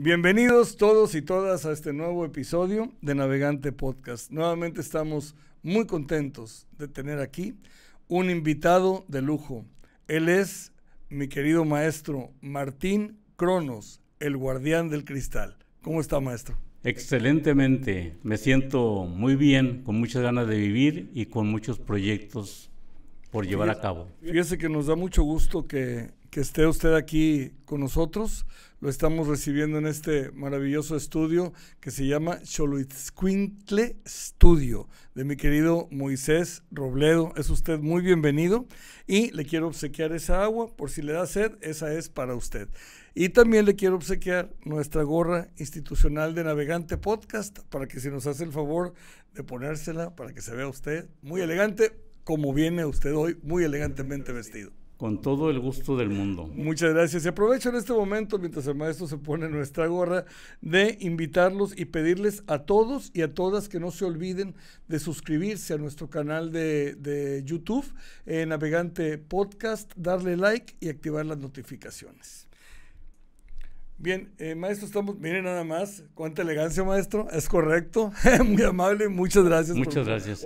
Bienvenidos todos y todas a este nuevo episodio de Navegante Podcast. Nuevamente estamos muy contentos de tener aquí un invitado de lujo. Él es mi querido maestro Martín Cronos, el guardián del cristal. ¿Cómo está, maestro? Excelentemente. Me siento muy bien, con muchas ganas de vivir y con muchos proyectos por llevar a cabo. Fíjese que nos da mucho gusto que que esté usted aquí con nosotros. Lo estamos recibiendo en este maravilloso estudio que se llama Choluitzcuintle Studio, de mi querido Moisés Robledo. Es usted muy bienvenido y le quiero obsequiar esa agua, por si le da sed, esa es para usted. Y también le quiero obsequiar nuestra gorra institucional de Navegante Podcast, para que se nos hace el favor de ponérsela, para que se vea usted muy elegante, como viene usted hoy, muy elegantemente vestido. Con todo el gusto del mundo. Muchas gracias. Y aprovecho en este momento, mientras el maestro se pone nuestra gorra, de invitarlos y pedirles a todos y a todas que no se olviden de suscribirse a nuestro canal de, YouTube, eh, Navegante Podcast, darle like y activar las notificaciones. Bien, eh, maestro, estamos, miren nada más, cuánta elegancia, maestro, es correcto, muy amable, muchas gracias.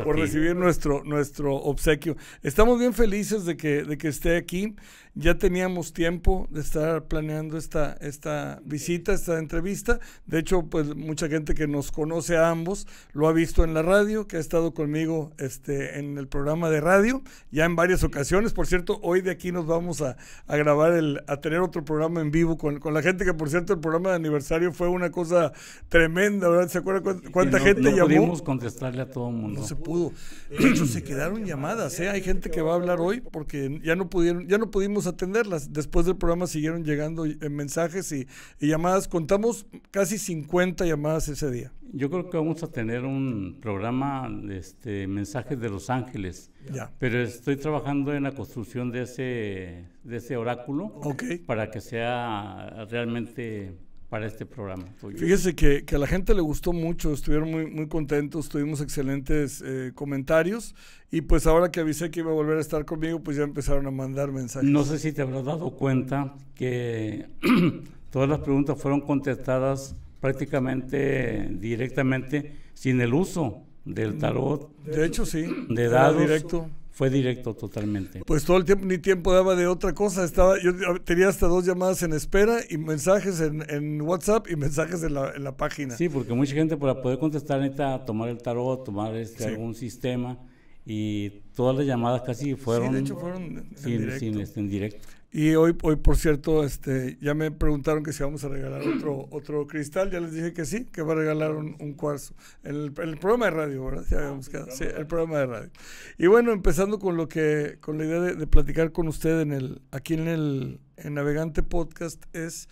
por, recibir nuestro, nuestro obsequio. Estamos bien felices de que, de que esté aquí ya teníamos tiempo de estar planeando esta, esta visita, esta entrevista. De hecho, pues mucha gente que nos conoce a ambos lo ha visto en la radio, que ha estado conmigo este, en el programa de radio, ya en varias ocasiones. Por cierto, hoy de aquí nos vamos a, grabar, el, a tener otro programa en vivo con, la gente, que por cierto el programa de aniversario fue una cosa tremenda, ¿verdad? ¿Se acuerdan cuánta, gente llamó? No pudimos contestarle a todo el mundo. No se pudo. De hecho, se quedaron llamadas, ¿eh? Hay gente que va a hablar hoy porque ya no pudieron, ya no pudimos atenderlas. Después del programa siguieron llegando eh, mensajes y, llamadas. Contamos casi 50 llamadas ese día. Yo creo que vamos a tener un programa, este, mensajes de Los Ángeles. Ya. Pero estoy trabajando en la construcción de ese, de ese oráculo para que sea realmente para este programa. Fíjese que, a la gente le gustó mucho, estuvieron muy, muy contentos, tuvimos excelentes eh, comentarios y pues ahora que avisé que iba a volver a estar conmigo, pues ya empezaron a mandar mensajes. No sé si te habrás dado cuenta que todas las preguntas fueron contestadas prácticamente directamente sin el uso del tarot. De hecho, sí. De dado Directo fue directo totalmente. Pues todo el tiempo, ni tiempo daba de otra cosa. Estaba, yo tenía hasta dos llamadas en espera y mensajes en, WhatsApp y mensajes en la, página. Sí, porque mucha gente para poder contestar necesita tomar el tarot, tomar este, algún sistema y todas las llamadas casi fueron, sí, de hecho fueron en este, en directo. Y hoy, hoy por cierto, este, ya me preguntaron que si vamos a regalar otro, otro cristal. Ya les dije que sí, que va a regalar un, cuarzo. el, el, programa de radio, ¿verdad? Ya ah, habíamos Sí, el programa de radio. Y bueno, empezando con lo que, con la idea de, platicar con usted en el, aquí en el en Navegante Podcast es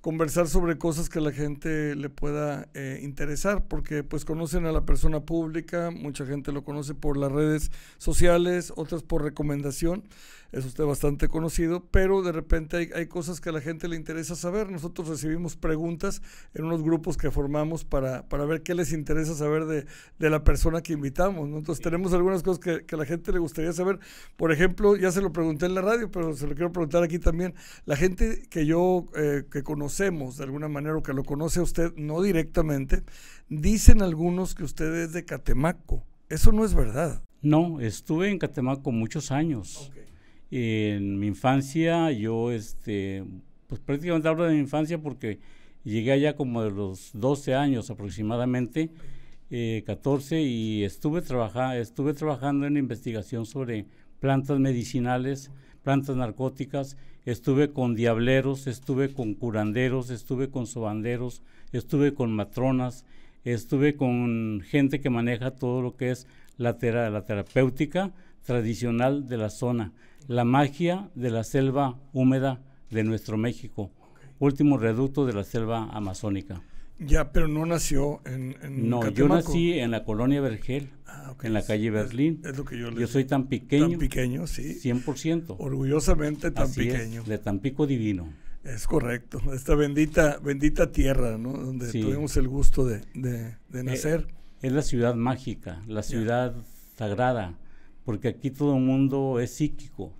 conversar sobre cosas que a la gente le pueda eh, interesar, porque pues conocen a la persona pública, mucha gente lo conoce por las redes sociales, otras por recomendación es usted bastante conocido, pero de repente hay, cosas que a la gente le interesa saber. Nosotros recibimos preguntas en unos grupos que formamos para, para ver qué les interesa saber de, la persona que invitamos. Entonces tenemos algunas cosas que, a la gente le gustaría saber. Por ejemplo, ya se lo pregunté en la radio, pero se lo quiero preguntar aquí también. La gente que yo, eh, que conocemos de alguna manera o que lo conoce a usted, no directamente, dicen algunos que usted es de Catemaco. Eso no es verdad. No, estuve en Catemaco muchos años en mi infancia, yo, este, pues prácticamente hablo de mi infancia porque llegué allá como de los 12 años aproximadamente, 14, eh, y estuve, estuve trabajando en investigación sobre plantas medicinales, plantas narcóticas, estuve con diableros, estuve con curanderos, estuve con sobanderos, estuve con matronas, estuve con gente que maneja todo lo que es la, la terapéutica tradicional de la zona la magia de la selva húmeda de nuestro México, último reducto de la selva amazónica. Ya, pero no nació en, No, yo nací en la colonia Vergel, ah, en la calle Berlín. yo, soy tan pequeño. Tan pequeño, sí. 100%. Orgullosamente tan Así pequeño. Es, de Tampico divino. Es correcto, esta bendita, bendita tierra, ¿no? Donde tuvimos el gusto de, eh, nacer. es la ciudad mágica, la ciudad sagrada, porque aquí todo el mundo es psíquico,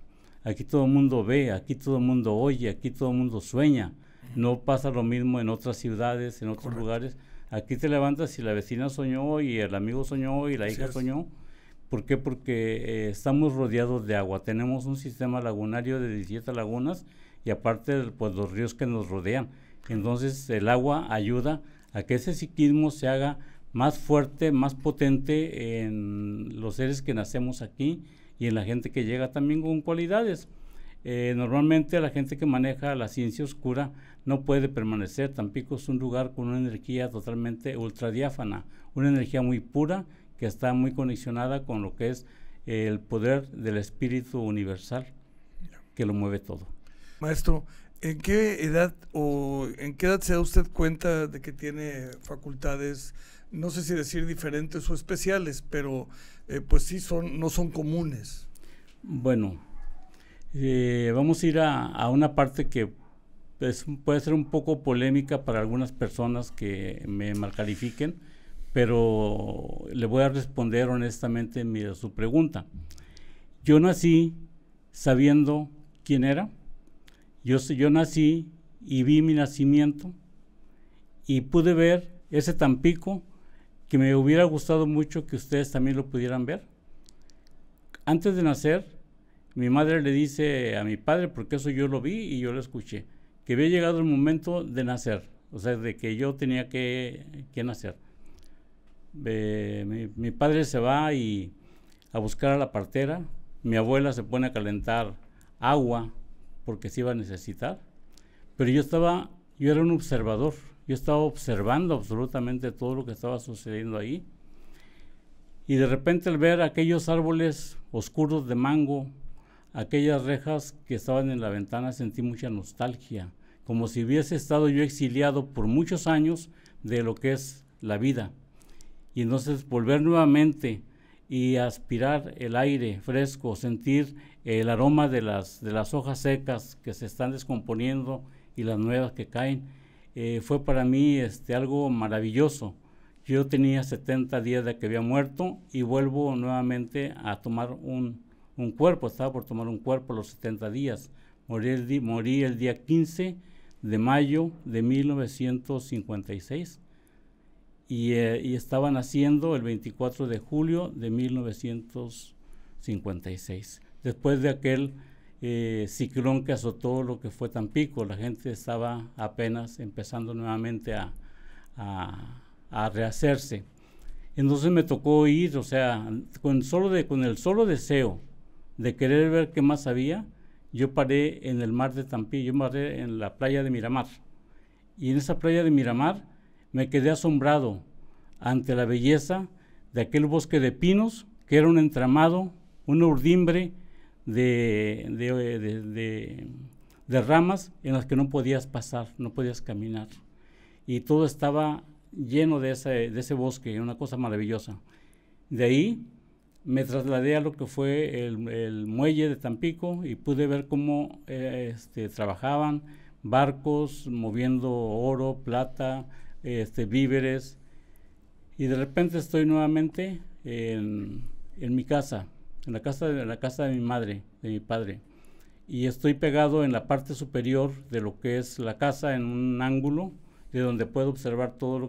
aquí todo el mundo ve, aquí todo el mundo oye, aquí todo el mundo sueña. No pasa lo mismo en otras ciudades, en otros lugares. Aquí te levantas y la vecina soñó y el amigo soñó y la hija soñó. ¿Por qué? Porque eh, estamos rodeados de agua. Tenemos un sistema lagunario de 17 lagunas y aparte pues, los ríos que nos rodean. Entonces el agua ayuda a que ese psiquismo se haga más fuerte, más potente en los seres que nacemos aquí y en la gente que llega también con cualidades. Eh, normalmente la gente que maneja la ciencia oscura no puede permanecer. Tampico es un lugar con una energía totalmente ultradiáfana, una energía muy pura que está muy conexionada con lo que es el poder del espíritu universal que lo mueve todo. Maestro, ¿en qué edad o en qué edad se da usted cuenta de que tiene facultades? no sé si decir diferentes o especiales, pero eh, pues sí son, no son comunes. Bueno, eh, vamos a ir a, una parte que puede ser un poco polémica para algunas personas que me malcalifiquen, pero le voy a responder honestamente a su pregunta. Yo nací sabiendo quién era, yo, yo nací y vi mi nacimiento y pude ver ese Tampico que me hubiera gustado mucho que ustedes también lo pudieran ver. Antes de nacer, mi madre le dice a mi padre, porque eso yo lo vi y yo lo escuché, que había llegado el momento de nacer, o sea, de que yo tenía que, nacer. Eh, mi, mi, padre se va y a buscar a la partera, mi abuela se pone a calentar agua porque se iba a necesitar, pero yo estaba, yo era un observador yo estaba observando absolutamente todo lo que estaba sucediendo ahí. Y de repente al ver aquellos árboles oscuros de mango, aquellas rejas que estaban en la ventana, sentí mucha nostalgia, como si hubiese estado yo exiliado por muchos años de lo que es la vida. Y entonces volver nuevamente y aspirar el aire fresco, sentir el aroma de las, de las hojas secas que se están descomponiendo y las nuevas que caen eh, fue para mí este, algo maravilloso. Yo tenía 70 días de que había muerto y vuelvo nuevamente a tomar un, cuerpo, estaba por tomar un cuerpo los 70 días. Morí el, morí el día 15 de mayo de 1956 y, eh, y estaba naciendo el 24 de julio de 1956, después de aquel eh, ciclón que azotó lo que fue Tampico. La gente estaba apenas empezando nuevamente a, rehacerse. Entonces me tocó ir, o sea, con, solo con el solo deseo de querer ver qué más había, yo paré en el mar de Tampico, yo paré en la playa de Miramar. Y en esa playa de Miramar me quedé asombrado ante la belleza de aquel bosque de pinos, que era un entramado, un urdimbre, de, ramas en las que no podías pasar, no podías caminar. Y todo estaba lleno de ese, de ese bosque, una cosa maravillosa. De ahí me trasladé a lo que fue el, muelle de Tampico y pude ver cómo eh, este, trabajaban barcos moviendo oro, plata, este, víveres. Y de repente estoy nuevamente en mi casa en la casa de la casa de mi madre, de mi padre. Y estoy pegado en la parte superior de lo que es la casa en un ángulo de donde puedo observar todos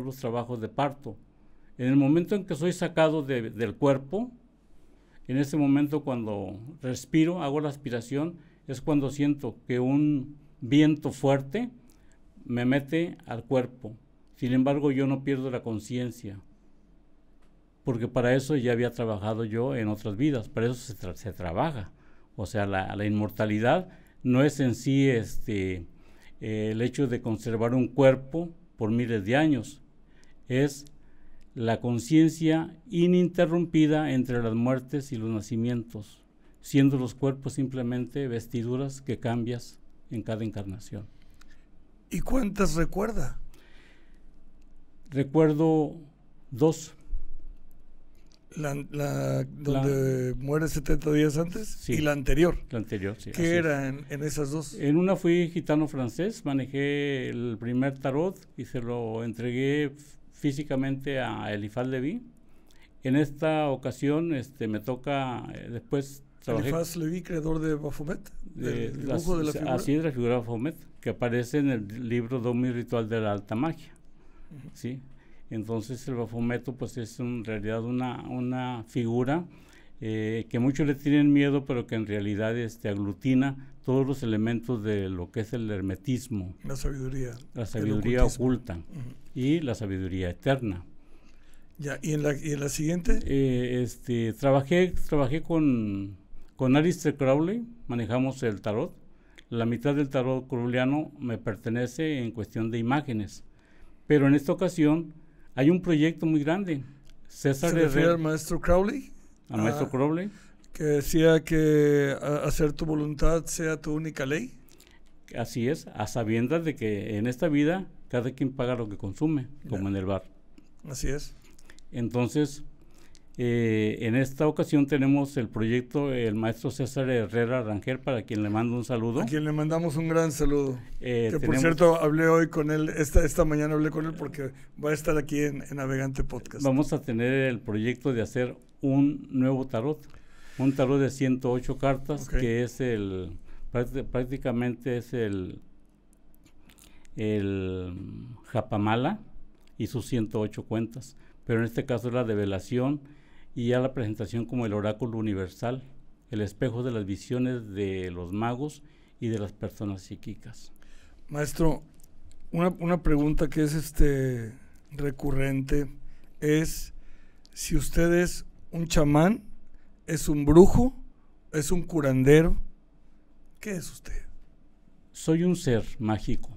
los trabajos de parto. En el momento en que soy sacado del cuerpo, en ese momento cuando respiro, hago la aspiración, es cuando siento que un viento fuerte me mete al cuerpo. Sin embargo, yo no pierdo la conciencia porque para eso ya había trabajado yo en otras vidas, para eso se, trabaja. O sea, la, inmortalidad no es en sí este, el hecho de conservar un cuerpo por miles de años, es la conciencia ininterrumpida entre las muertes y los nacimientos, siendo los cuerpos simplemente vestiduras que cambias en cada encarnación. ¿Y cuántas recuerda? Recuerdo dos. La, donde muere 70 días antes y la anterior. La anterior, sí. ¿Qué era en, esas dos? En una fui gitano francés, manejé el primer tarot y se lo entregué físicamente a Elifaz Levi. En esta ocasión este, me toca, eh, después Elifaz Levi, creador de Baphomet, del dibujo de la figura. Así es, la figura de Baphomet, que aparece en el libro Domi Ritual de la Alta Magia. ¿sí? Entonces el bafometo pues es en realidad una, una figura eh, que muchos le tienen miedo, pero que en realidad este, aglutina todos los elementos de lo que es el hermetismo. La sabiduría. La sabiduría oculta y la sabiduría eterna. Ya, ¿y en la, siguiente? Eh, este, trabajé, trabajé con, con Alistair Crowley, manejamos el tarot. La mitad del tarot crowleyano me pertenece en cuestión de imágenes, pero en esta ocasión hay un proyecto muy grande. César ¿Se refiere al maestro Crowley? Al maestro ah, Crowley. Que decía que hacer tu voluntad sea tu única ley. Así es, a sabiendas de que en esta vida cada quien paga lo que consume, como en el bar. Así es. Entonces, eh, en esta ocasión tenemos el proyecto el maestro César Herrera Rangel, para quien le mando un saludo. A quien le mandamos un gran saludo. Eh, que por cierto, hablé hoy con él, esta, esta mañana hablé con él porque va a estar aquí en, Navegante Podcast. Vamos a tener el proyecto de hacer un nuevo tarot, un tarot de 108 cartas, que es el, prácticamente es el, el Japamala y sus 108 cuentas, pero en este caso es la develación y a la presentación como el oráculo universal, el espejo de las visiones de los magos y de las personas psíquicas. Maestro, una, una pregunta que es este recurrente es si usted es un chamán, es un brujo, es un curandero, ¿qué es usted? Soy un ser mágico.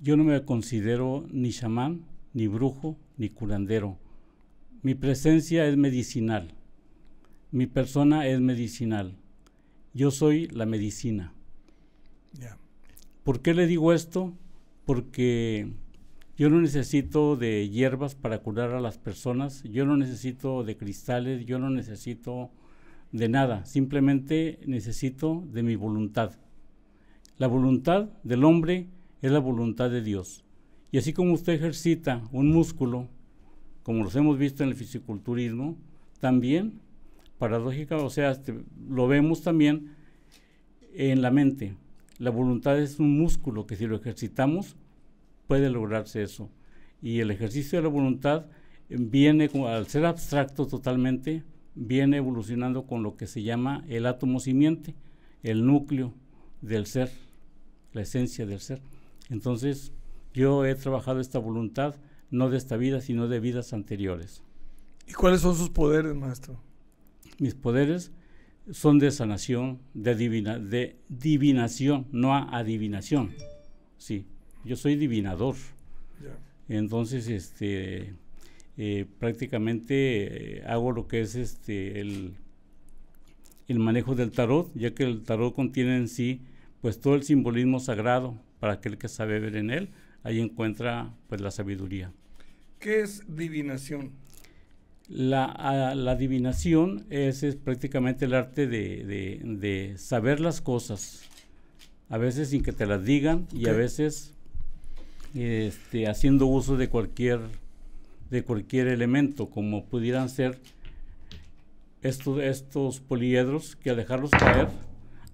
Yo no me considero ni chamán, ni brujo, ni curandero mi presencia es medicinal. Mi persona es medicinal. Yo soy la medicina. ¿Por qué le digo esto? Porque yo no necesito de hierbas para curar a las personas, yo no necesito de cristales, yo no necesito de nada, simplemente necesito de mi voluntad. La voluntad del hombre es la voluntad de Dios. Y así como usted ejercita un músculo, como los hemos visto en el fisiculturismo, también paradójica, o sea, este, lo vemos también en la mente. La voluntad es un músculo que si lo ejercitamos puede lograrse eso. Y el ejercicio de la voluntad viene, al ser abstracto totalmente, viene evolucionando con lo que se llama el átomo simiente, el núcleo del ser, la esencia del ser. Entonces, yo he trabajado esta voluntad no de esta vida, sino de vidas anteriores. ¿Y cuáles son sus poderes, maestro? Mis poderes son de sanación, de, divina, de divinación, no adivinación. Sí, yo soy divinador. Entonces, este, eh, prácticamente eh, hago lo que es este, el, el manejo del tarot, ya que el tarot contiene en sí pues todo el simbolismo sagrado para aquel que sabe ver en él, ahí encuentra pues la sabiduría. ¿Qué es divinación? La, ah, divinación es, prácticamente el arte de, saber las cosas, a veces sin que te las digan y a veces este, haciendo uso de cualquier, de cualquier elemento, como pudieran ser estos, estos poliedros que al dejarlos caer,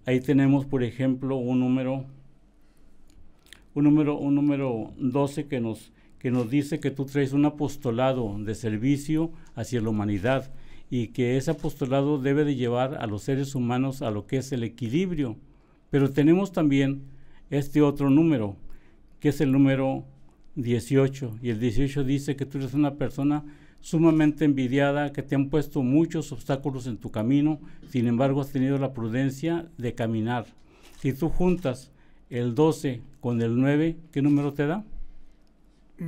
ahí tenemos por ejemplo un número un número un número 12 que nos que nos dice que tú traes un apostolado de servicio hacia la humanidad y que ese apostolado debe de llevar a los seres humanos a lo que es el equilibrio. Pero tenemos también este otro número, que es el número 18, y el 18 dice que tú eres una persona sumamente envidiada, que te han puesto muchos obstáculos en tu camino, sin embargo has tenido la prudencia de caminar. Si tú juntas el 12 con el 9, ¿qué número te da?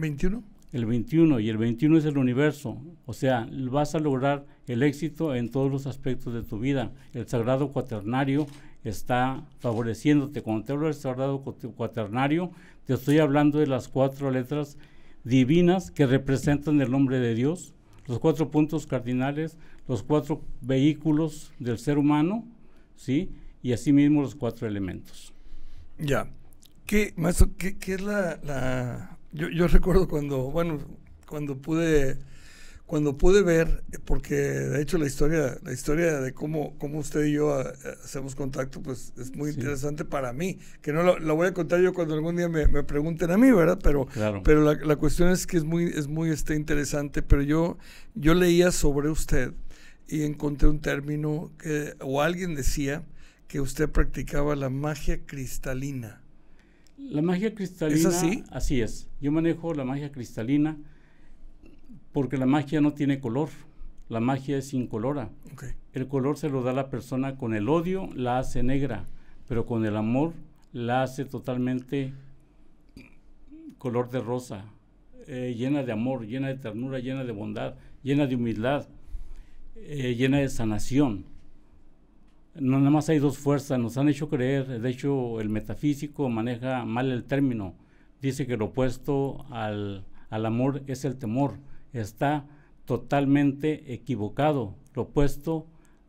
¿21? El 21, y el 21 es el universo. O sea, vas a lograr el éxito en todos los aspectos de tu vida. El sagrado cuaternario está favoreciéndote. Cuando te hablo del sagrado cuaternario, te estoy hablando de las cuatro letras divinas que representan el nombre de Dios, los cuatro puntos cardinales, los cuatro vehículos del ser humano, ¿sí? Y asimismo los cuatro elementos. Ya. ¿Qué, qué, es la yo, recuerdo cuando, bueno, cuando pude cuando pude ver, eh, porque de hecho la historia, la historia de cómo, cómo usted y yo eh, hacemos contacto, pues es muy interesante para mí, que no la voy a contar yo cuando algún día me, pregunten a mí, ¿verdad? Pero, pero la, cuestión es que es muy, es muy este, interesante, pero yo, yo leía sobre usted y encontré un término que, o alguien decía que usted practicaba la magia cristalina. La magia cristalina. así? es. Yo manejo la magia cristalina porque la magia no tiene color. La magia es incolora. El color se lo da la persona con el odio, la hace negra, pero con el amor la hace totalmente color de rosa, eh, llena de amor, llena de ternura, llena de bondad, llena de humildad, eh, llena de sanación no, nada más hay dos fuerzas, nos han hecho creer, de hecho el metafísico maneja mal el término, dice que lo opuesto al, al amor es el temor, está totalmente equivocado, lo opuesto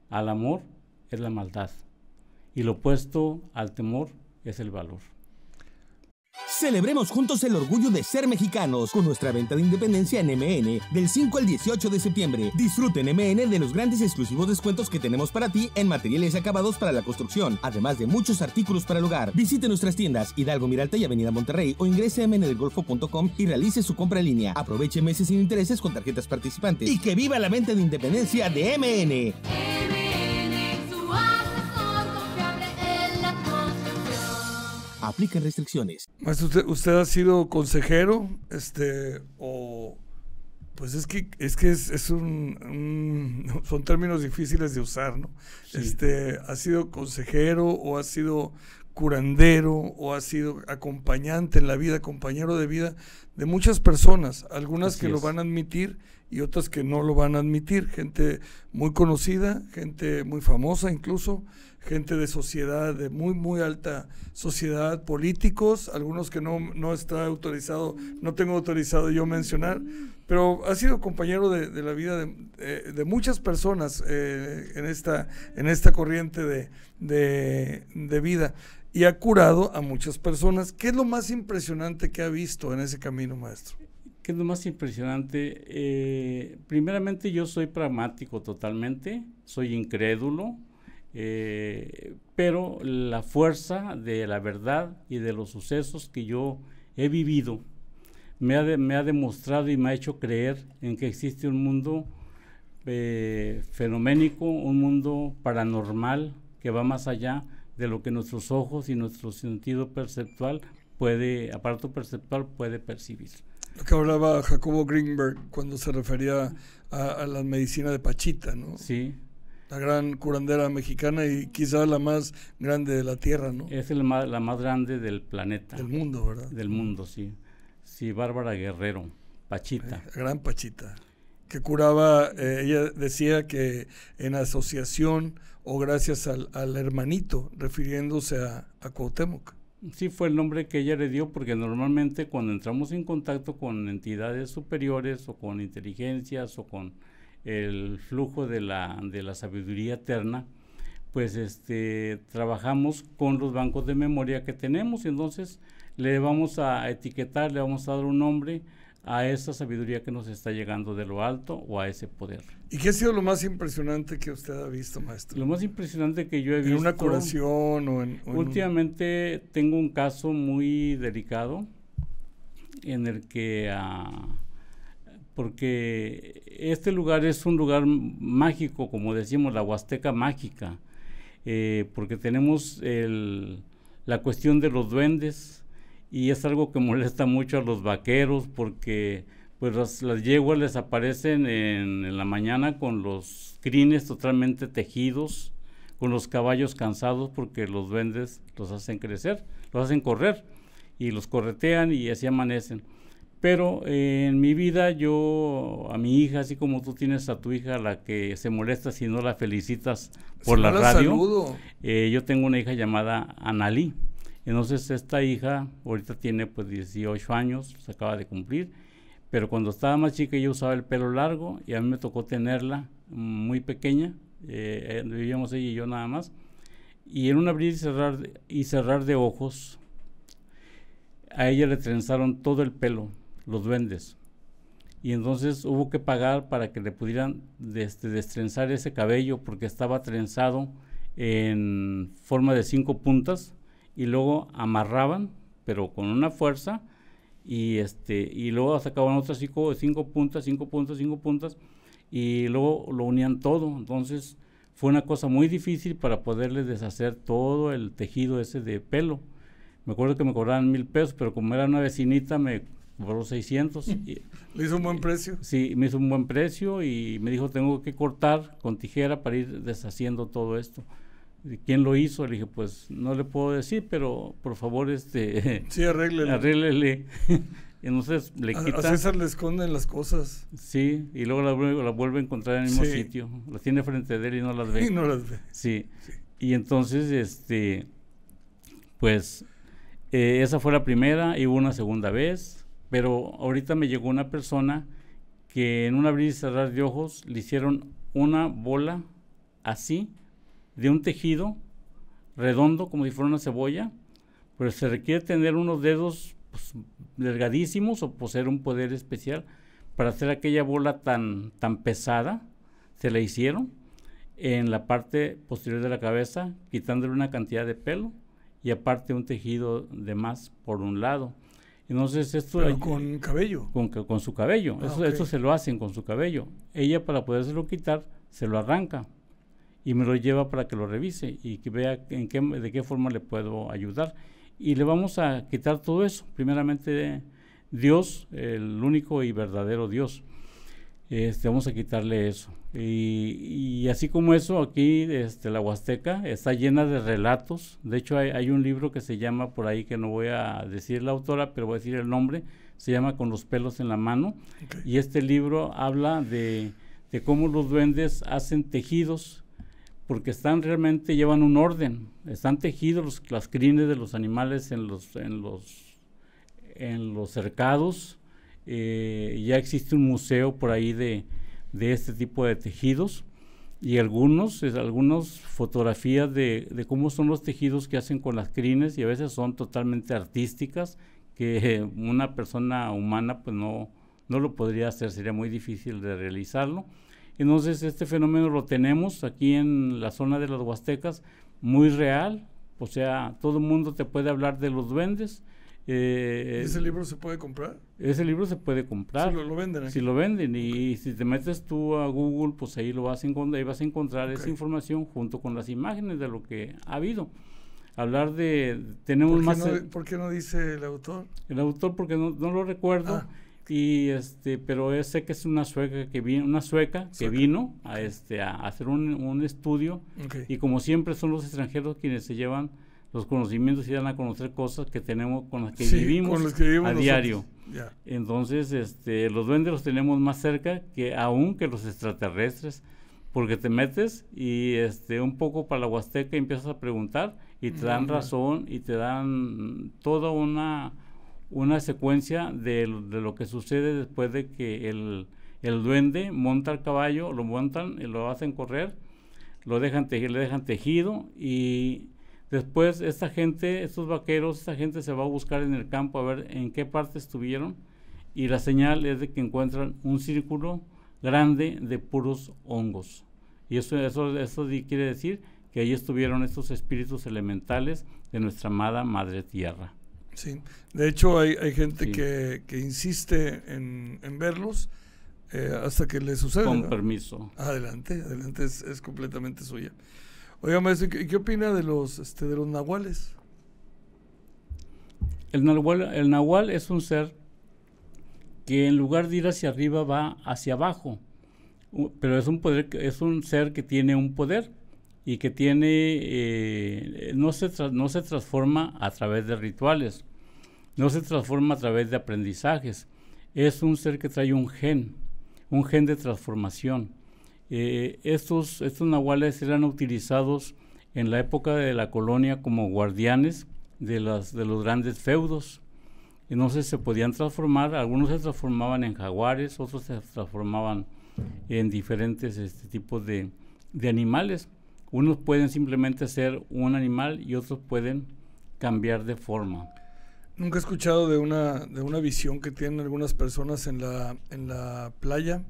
al amor es la maldad y lo opuesto al temor es el valor. Celebremos juntos el orgullo de ser mexicanos con nuestra venta de independencia en MN del 5 al 18 de septiembre. Disfruten MN de los grandes exclusivos descuentos que tenemos para ti en materiales acabados para la construcción, además de muchos artículos para el hogar. Visite nuestras tiendas Hidalgo Miralta y Avenida Monterrey o ingrese a mndelgolfo.com y realice su compra en línea. Aproveche meses sin intereses con tarjetas participantes y que viva la venta de independencia de MN. Apliquen restricciones. usted, ha sido consejero, este, o pues es que es que es, un, son términos difíciles de usar, ¿no? Este, ha sido consejero o ha sido curandero o ha sido acompañante en la vida, compañero de vida de muchas personas, algunas que lo van a admitir y otras que no lo van a admitir, gente muy conocida, gente muy famosa incluso, gente de sociedad, de muy, muy alta sociedad, políticos, algunos que no, no está autorizado, no tengo autorizado yo mencionar, pero ha sido compañero de, la vida de, eh, muchas personas eh, en, esta, en esta corriente de vida y ha curado a muchas personas. ¿Qué es lo más impresionante que ha visto en ese camino, maestro? ¿Qué es lo más impresionante? Eh, primeramente yo soy pragmático totalmente, soy incrédulo, eh, pero la fuerza de la verdad y de los sucesos que yo he vivido me ha, me ha demostrado y me ha hecho creer en que existe un mundo eh, fenoménico, un mundo paranormal que va más allá de lo que nuestros ojos y nuestro sentido perceptual puede, aparato perceptual puede percibir. Lo que hablaba Jacobo Greenberg cuando se refería a, a medicina de Pachita, ¿no? Sí la gran curandera mexicana y quizá la más grande de la Tierra, ¿no? Es la más grande del planeta. Del mundo, ¿verdad? Del mundo, sí. Sí, Bárbara Guerrero, Pachita. Eh, gran Pachita, que curaba, eh, ella decía que en asociación o gracias al, hermanito, refiriéndose a, a Sí, fue el nombre que ella le dio porque normalmente cuando entramos en contacto con entidades superiores o con inteligencias o con el flujo de la, de la sabiduría eterna, pues este, trabajamos con los bancos de memoria que tenemos y entonces le vamos a etiquetar, le vamos a dar un nombre a esa sabiduría que nos está llegando de lo alto o a ese poder. ¿Y qué ha sido lo más impresionante que usted ha visto, maestro? Lo más impresionante que yo he visto... En una curación o en... últimamente tengo un caso muy delicado en el que... a... Ah, porque este lugar es un lugar mágico, como decimos, la Huasteca mágica, eh, porque tenemos la cuestión de los duendes y es algo que molesta mucho a los vaqueros porque pues las, yeguas les aparecen en, la mañana con los crines totalmente tejidos, con los caballos cansados porque los duendes los hacen crecer, los hacen correr y los corretean y así amanecen. Pero eh, en mi vida yo, a mi hija, así como tú tienes a tu hija, la que se molesta si no la felicitas por la radio, eh, yo tengo una hija llamada Analí. Entonces esta hija ahorita tiene pues 18 años, se acaba de cumplir, pero cuando estaba más chica yo usaba el pelo largo y a mí me tocó tenerla muy pequeña, eh, vivíamos ella y yo nada más, y en un abrir y cerrar, y cerrar de ojos, a ella le trenzaron todo el pelo los duendes. Y entonces hubo que pagar para que le pudieran este, destrenzar ese cabello porque estaba trenzado en forma de cinco puntas y luego amarraban, pero con una fuerza, y este y luego sacaban otras cinco, cinco puntas, cinco puntas, cinco puntas, y luego lo unían todo. Entonces fue una cosa muy difícil para poderle deshacer todo el tejido ese de pelo. Me acuerdo que me cobraban mil pesos, pero como era una vecinita, me por 600. Y, ¿Le hizo un buen precio? Sí, me hizo un buen precio y me dijo, tengo que cortar con tijera para ir deshaciendo todo esto. ¿Quién lo hizo? Le dije, pues no le puedo decir, pero por favor, este... Sí, arréglele. arréglele. Entonces le quita... A César le esconden las cosas. Sí, y luego la, vuelve a encontrar en el mismo sitio. Las tiene frente de él y no las ve. Y no las ve. Sí. Y entonces, este, pues, eh, esa fue la primera y hubo una segunda vez pero ahorita me llegó una persona que en un abrir y cerrar de ojos le hicieron una bola así de un tejido redondo como si fuera una cebolla, pero se requiere tener unos dedos pues, delgadísimos o poseer pues, un poder especial para hacer aquella bola tan, tan pesada. Se la hicieron en la parte posterior de la cabeza, quitándole una cantidad de pelo y aparte un tejido de más por un lado. Entonces esto... con cabello. Con, con su cabello. Ah, eso, eso, se lo hacen con su cabello. Ella para podérselo quitar, se lo arranca y me lo lleva para que lo revise y que vea en qué, de qué forma le puedo ayudar. Y le vamos a quitar todo eso. Primeramente Dios, el único y verdadero Dios. Este, vamos a quitarle eso. Y, así como eso, aquí este, la Huasteca está llena de relatos. De hecho, hay, un libro que se llama, por ahí que no voy a decir la autora, pero voy a decir el nombre, se llama Con los pelos en la mano. Y este libro habla de, cómo los duendes hacen tejidos, porque están realmente, llevan un orden. Están tejidos las crines de los animales en los, en los, en los cercados eh, ya existe un museo por ahí de, este tipo de tejidos y algunos, algunas fotografías de, cómo son los tejidos que hacen con las crines y a veces son totalmente artísticas que una persona humana pues no, no lo podría hacer, sería muy difícil de realizarlo. Entonces este fenómeno lo tenemos aquí en la zona de las Huastecas muy real, o sea, todo el mundo te puede hablar de los duendes, eh, ¿Ese libro se puede comprar? Ese libro se puede comprar. Si lo, venden. Si lo venden. Y si te metes tú a Google, pues ahí, lo vas, a encontrar, ahí vas a encontrar esa información junto con las imágenes de lo que ha habido. Hablar de... Tenemos ¿Por qué más... No, no dice el autor? El autor porque no, lo recuerdo. Ah. Y este, pero sé que es una sueca que vino, una sueca, que vino a este a hacer un, estudio y como siempre son los extranjeros quienes se llevan los conocimientos y dan a conocer cosas que tenemos con las que, vivimos, a diario. Entonces, este, los duendes los tenemos más cerca que aún que los extraterrestres, porque te metes y este, un poco para la Huasteca empiezas a preguntar y te dan razón y te dan toda una, una secuencia de, lo que sucede después de que el, el duende monta el caballo, lo montan, y lo hacen correr, lo dejan te, le dejan tejido y Después, esta gente, estos vaqueros, esta gente se va a buscar en el campo a ver en qué parte estuvieron y la señal es de que encuentran un círculo grande de puros hongos. Y eso, eso, quiere decir que ahí estuvieron estos espíritus elementales de nuestra amada Madre Tierra. Sí, de hecho hay, gente que, insiste en, verlos eh, hasta que les sucede. Con permiso. Adelante, adelante, es completamente suya. Oiga, maestro, ¿qué, ¿qué, opina de los, este, de los nahuales? El nahual, es un ser que en lugar de ir hacia arriba va hacia abajo, pero es un poder, es un ser que tiene un poder y que tiene, eh, no, se no se transforma a través de rituales, no se transforma a través de aprendizajes, es un ser que trae un gen, un gen de transformación. Eh, estos, nahuales eran utilizados en la época de la colonia como guardianes de, los grandes feudos. Entonces se podían transformar, algunos se transformaban en jaguares, otros se transformaban en diferentes este, tipos de, animales. Unos pueden simplemente ser un animal y otros pueden cambiar de forma. Nunca he escuchado de una, visión que tienen algunas personas en la playa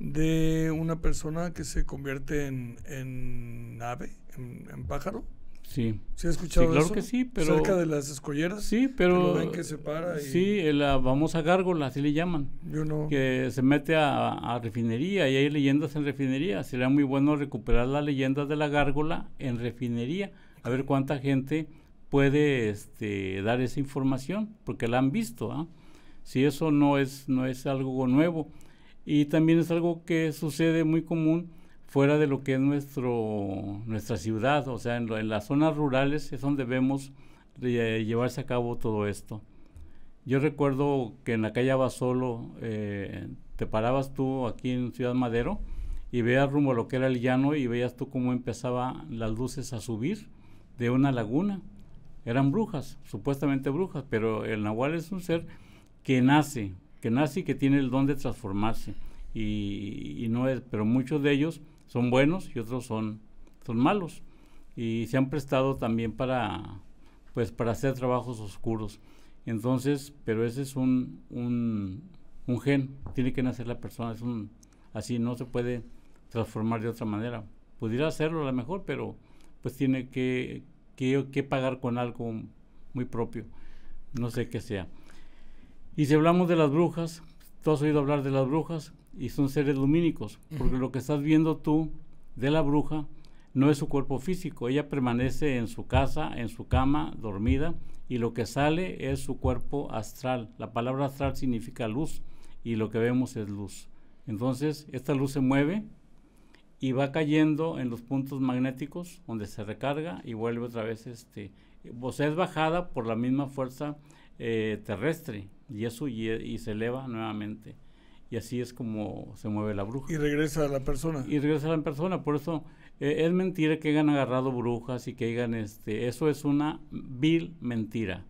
de una persona que se convierte en, ave, en, pájaro. Sí. ¿Sí he escuchado claro eso? que sí, pero... Cerca de las escolleras. Sí, pero... Que ven que se para y... Sí, la famosa gárgola, así le llaman. Yo no. Que se mete a, refinería y hay leyendas en refinería. Sería muy bueno recuperar la leyenda de la gárgola en refinería. A ver cuánta gente puede este, dar esa información, porque la han visto. ah Si eso no es, no es algo nuevo y también es algo que sucede muy común fuera de lo que es nuestro, nuestra ciudad, o sea, en, las zonas rurales es donde vemos eh, llevarse a cabo todo esto. Yo recuerdo que en la calle Abasolo eh, te parabas tú aquí en Ciudad Madero y veías rumbo a lo que era el llano y veías tú cómo empezaban las luces a subir de una laguna. Eran brujas, supuestamente brujas, pero el nahual es un ser que nace, que nace y que tiene el don de transformarse. Y, no es, pero muchos de ellos son buenos y otros son, son malos. Y se han prestado también para, pues, para hacer trabajos oscuros. Entonces, pero ese es un, gen, tiene que nacer la persona, es un, así no se puede transformar de otra manera. Pudiera hacerlo a lo mejor, pero pues tiene que, que, que pagar con algo muy propio, no sé qué sea. Y si hablamos de las brujas, tú has oído hablar de las brujas y son seres lumínicos, porque lo que estás viendo tú de la bruja no es su cuerpo físico, ella permanece en su casa, en su cama, dormida, y lo que sale es su cuerpo astral. La palabra astral significa luz y lo que vemos es luz. Entonces, esta luz se mueve y va cayendo en los puntos magnéticos donde se recarga y vuelve otra vez este, o sea, es bajada por la misma fuerza eh, terrestre y eso y, y, se eleva nuevamente. Y así es como se mueve la bruja. Y regresa a la persona. Y regresa a la persona. Por eso e, es mentira que hayan agarrado brujas y que hayan, este, eso es una vil mentira.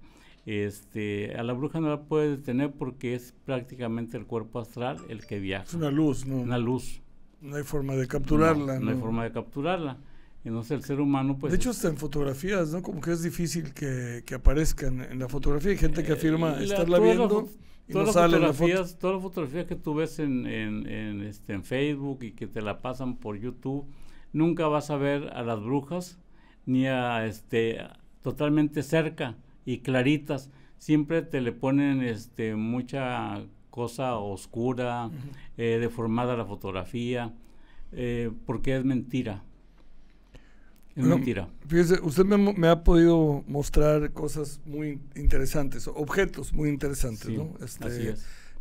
Este, a la bruja no la puede detener porque es prácticamente el cuerpo astral el que viaja. Es una luz, ¿no? Una luz. No hay forma de capturarla. no. hay forma de capturarla. Entonces el ser humano, pues... De hecho, está en fotografías, ¿no? Como que es difícil que, que aparezcan en la fotografía. Hay gente que afirma eh, estarla viendo las sale fotografías, la Todas las fotografías que tú ves en, en, este, en Facebook y que te la pasan por YouTube, nunca vas a ver a las brujas ni a este totalmente cerca y claritas. Siempre te le ponen este mucha cosa oscura, eh, deformada la fotografía, eh, porque es mentira. Es mm, Fíjese, usted me, ha podido mostrar cosas muy interesantes, objetos muy interesantes, ¿no? Este,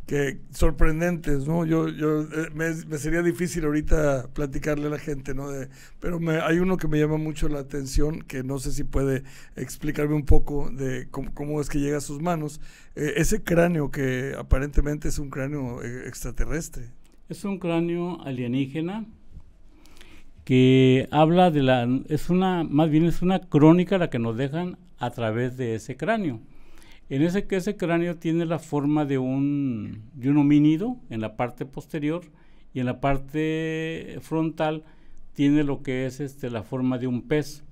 que sorprendentes, ¿no? Yo, yo eh, me, sería difícil ahorita platicarle a la gente, ¿no? pero me, hay uno que me llama mucho la atención, que no sé si puede explicarme un poco de cómo, es que llega a sus manos. Eh, ese cráneo que aparentemente es un cráneo eh, extraterrestre. Es un cráneo alienígena que habla de la, es una, más bien es una crónica la que nos dejan a través de ese cráneo. En ese que ese cráneo tiene la forma de un, de un homínido en la parte posterior y en la parte frontal tiene lo que es este, la forma de un pez.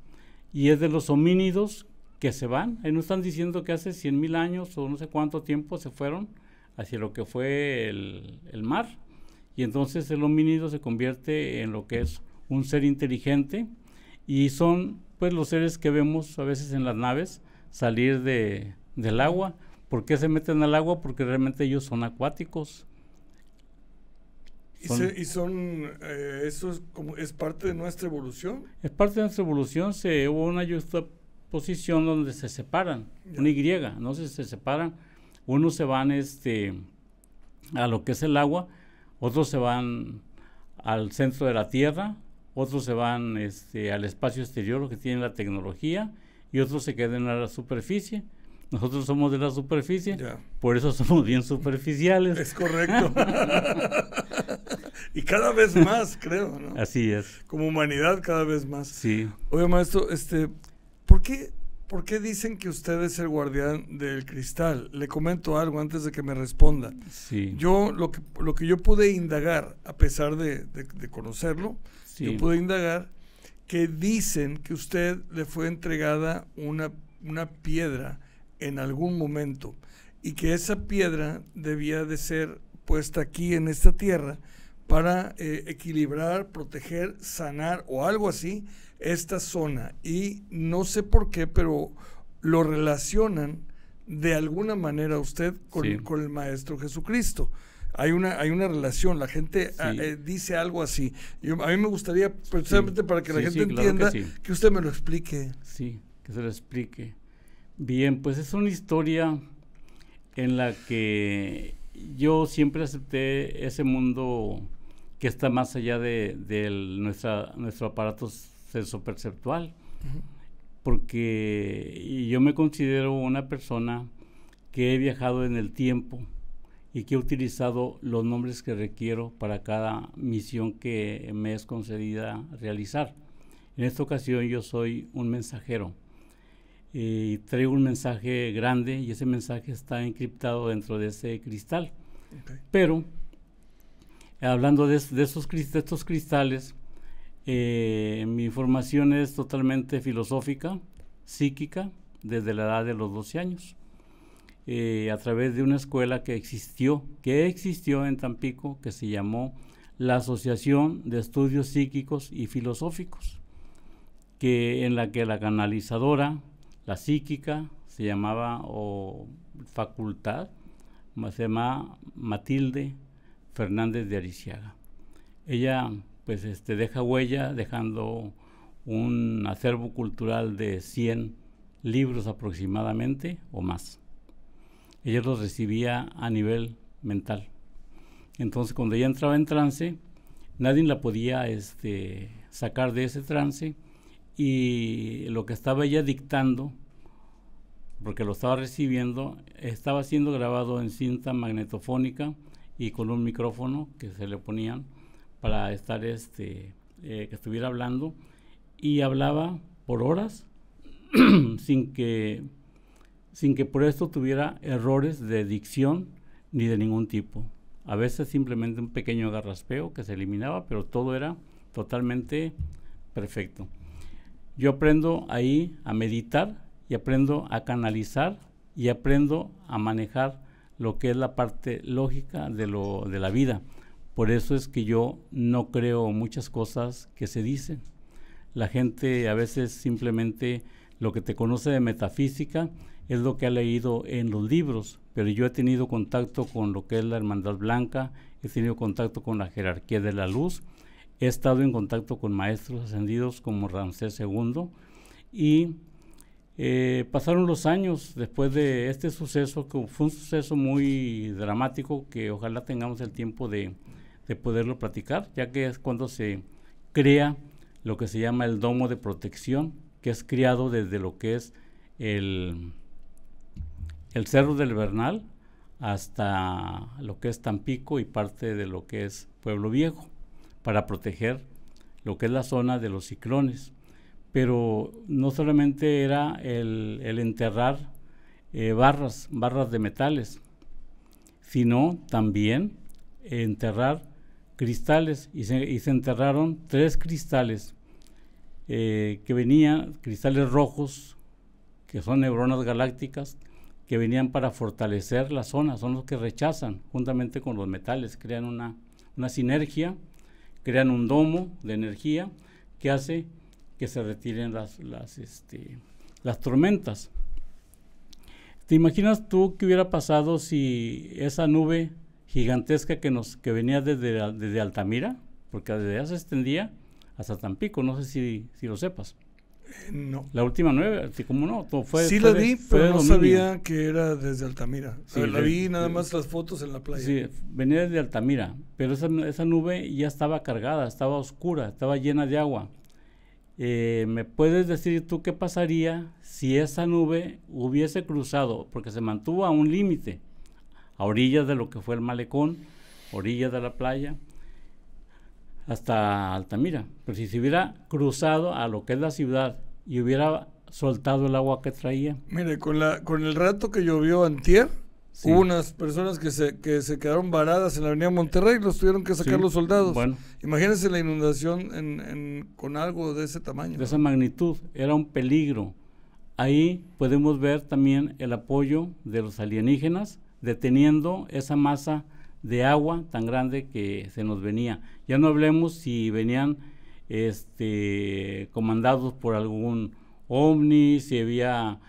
Y es de los homínidos que se van. Ahí nos están diciendo que hace 100 mil años o no sé cuánto tiempo se fueron hacia lo que fue el mar. Y entonces el homínido se convierte en lo que es un ser inteligente y son pues los seres que vemos a veces en las naves salir de, del agua. ¿Por qué se meten al agua? Porque realmente ellos son acuáticos. y, son, eh, eso es, como, es parte de nuestra evolución. Es parte de nuestra evolución, se hubo una justa posición donde se separan, uno una Y, no se, se separan, uno se van este, a lo que es el agua, otros se van al centro de la Tierra, otros se van este, al espacio exterior, los que tienen la tecnología, y otros se quedan a la superficie. Nosotros somos de la superficie, por eso somos bien superficiales. Es correcto. y cada vez más, creo, Así es. Como humanidad, cada vez más. Sí. Oye, maestro, este, ¿por qué, ¿por dicen que usted es el guardián del cristal? Le comento algo antes de que me responda. Sí. Yo, lo que, yo pude indagar, a pesar de conocerlo, yo pude indagar, que dicen que usted le fue entregada una, piedra en algún momento y que esa piedra debía de ser puesta aquí en esta tierra para eh, equilibrar, proteger, sanar o algo así esta zona. Y no sé por qué, pero lo relacionan de alguna manera usted con el Maestro Jesucristo. Hay una, hay una relación, la gente ah, eh, dice algo así. a mí me gustaría, precisamente para que la gente entienda, que, usted me lo explique. Sí, que se lo explique. Bien, pues es una historia en la que yo siempre acepté ese mundo que está más allá de, nuestra, nuestro aparato sensoperceptual, porque yo me considero una persona que he viajado en el tiempo y que he utilizado los nombres que requiero para cada misión que me es concedida realizar. En esta ocasión yo soy un mensajero eh, y traigo un mensaje grande y ese mensaje está encriptado dentro de ese cristal. Pero, hablando de, estos cristales, eh, mi formación es totalmente filosófica, psíquica, desde la edad de los 12 años. Eh, a través de una escuela que existió, que existió en Tampico, que se llamó la Asociación de Estudios Psíquicos y Filosóficos, que, en la que la canalizadora, la psíquica, se llamaba o facultad, se llama Matilde Fernández de Ariciaga. Ella pues este, deja huella dejando un acervo cultural de 100 libros aproximadamente o más ella los recibía a nivel mental. Entonces cuando ella entraba en trance, nadie la podía este, sacar de ese trance y lo que estaba ella dictando, porque lo estaba recibiendo, estaba siendo grabado en cinta magnetofónica y con un micrófono que se le ponían para estar este eh, que estuviera hablando y hablaba por horas sin que sin que por esto tuviera errores de dicción ni de ningún tipo. A veces simplemente un pequeño garraspeo que se eliminaba, pero todo era totalmente perfecto. Yo aprendo ahí a meditar y aprendo a canalizar y aprendo a manejar lo que es la parte lógica de, de la vida. Por eso es que yo no creo muchas cosas que se dicen. La gente a veces simplemente lo que te conoce de metafísica es lo que ha leído en los libros, pero yo he tenido contacto con lo que es la Hermandad Blanca, he tenido contacto con la jerarquía de la luz, he estado en contacto con maestros ascendidos como Ramsés II y eh, pasaron los años después de este suceso, que fue un suceso muy dramático que ojalá tengamos el tiempo de, de poderlo platicar, ya que es cuando se crea lo que se llama el domo de protección, que es criado desde lo que es el el Cerro del Bernal hasta lo que es Tampico y parte de lo que es Pueblo Viejo, para proteger lo que es la zona de los ciclones. Pero no solamente era el, enterrar eh, barras, barras de metales, sino también enterrar cristales y se, enterraron tres cristales eh, que venían, cristales rojos, que son neuronas galácticas, que venían para fortalecer la zona, son los que rechazan, juntamente con los metales, crean una, sinergia, crean un domo de energía que hace que se retiren las, las, este, las tormentas. ¿Te imaginas tú qué hubiera pasado si esa nube gigantesca que, nos, que venía desde, Altamira, porque desde allá se extendía hasta Tampico, no sé si lo sepas? No. La última nueve, así como no? fue, sí la vi, pero no sabía que era desde Altamira. Sí, la vi nada más las fotos en la playa. Sí, venía desde Altamira, pero esa, esa nube ya estaba cargada, estaba oscura, estaba llena de agua. Eh, ¿Me puedes decir tú qué pasaría si esa nube hubiese cruzado? Porque se mantuvo a un límite, a orillas de lo que fue el malecón, orillas de la playa hasta Altamira. Pero si se hubiera cruzado a lo que es la ciudad y hubiera soltado el agua que traía. Mire, con, la, con el rato que llovió antier, hubo unas personas que se, quedaron varadas en la avenida Monterrey los tuvieron que sacar los soldados. Bueno. Imagínense la inundación con algo de ese tamaño. De esa magnitud, era un peligro. Ahí podemos ver también el apoyo de los alienígenas deteniendo esa masa de agua tan grande que se nos venía. Ya no hablemos si venían este, comandados por algún ovni, si había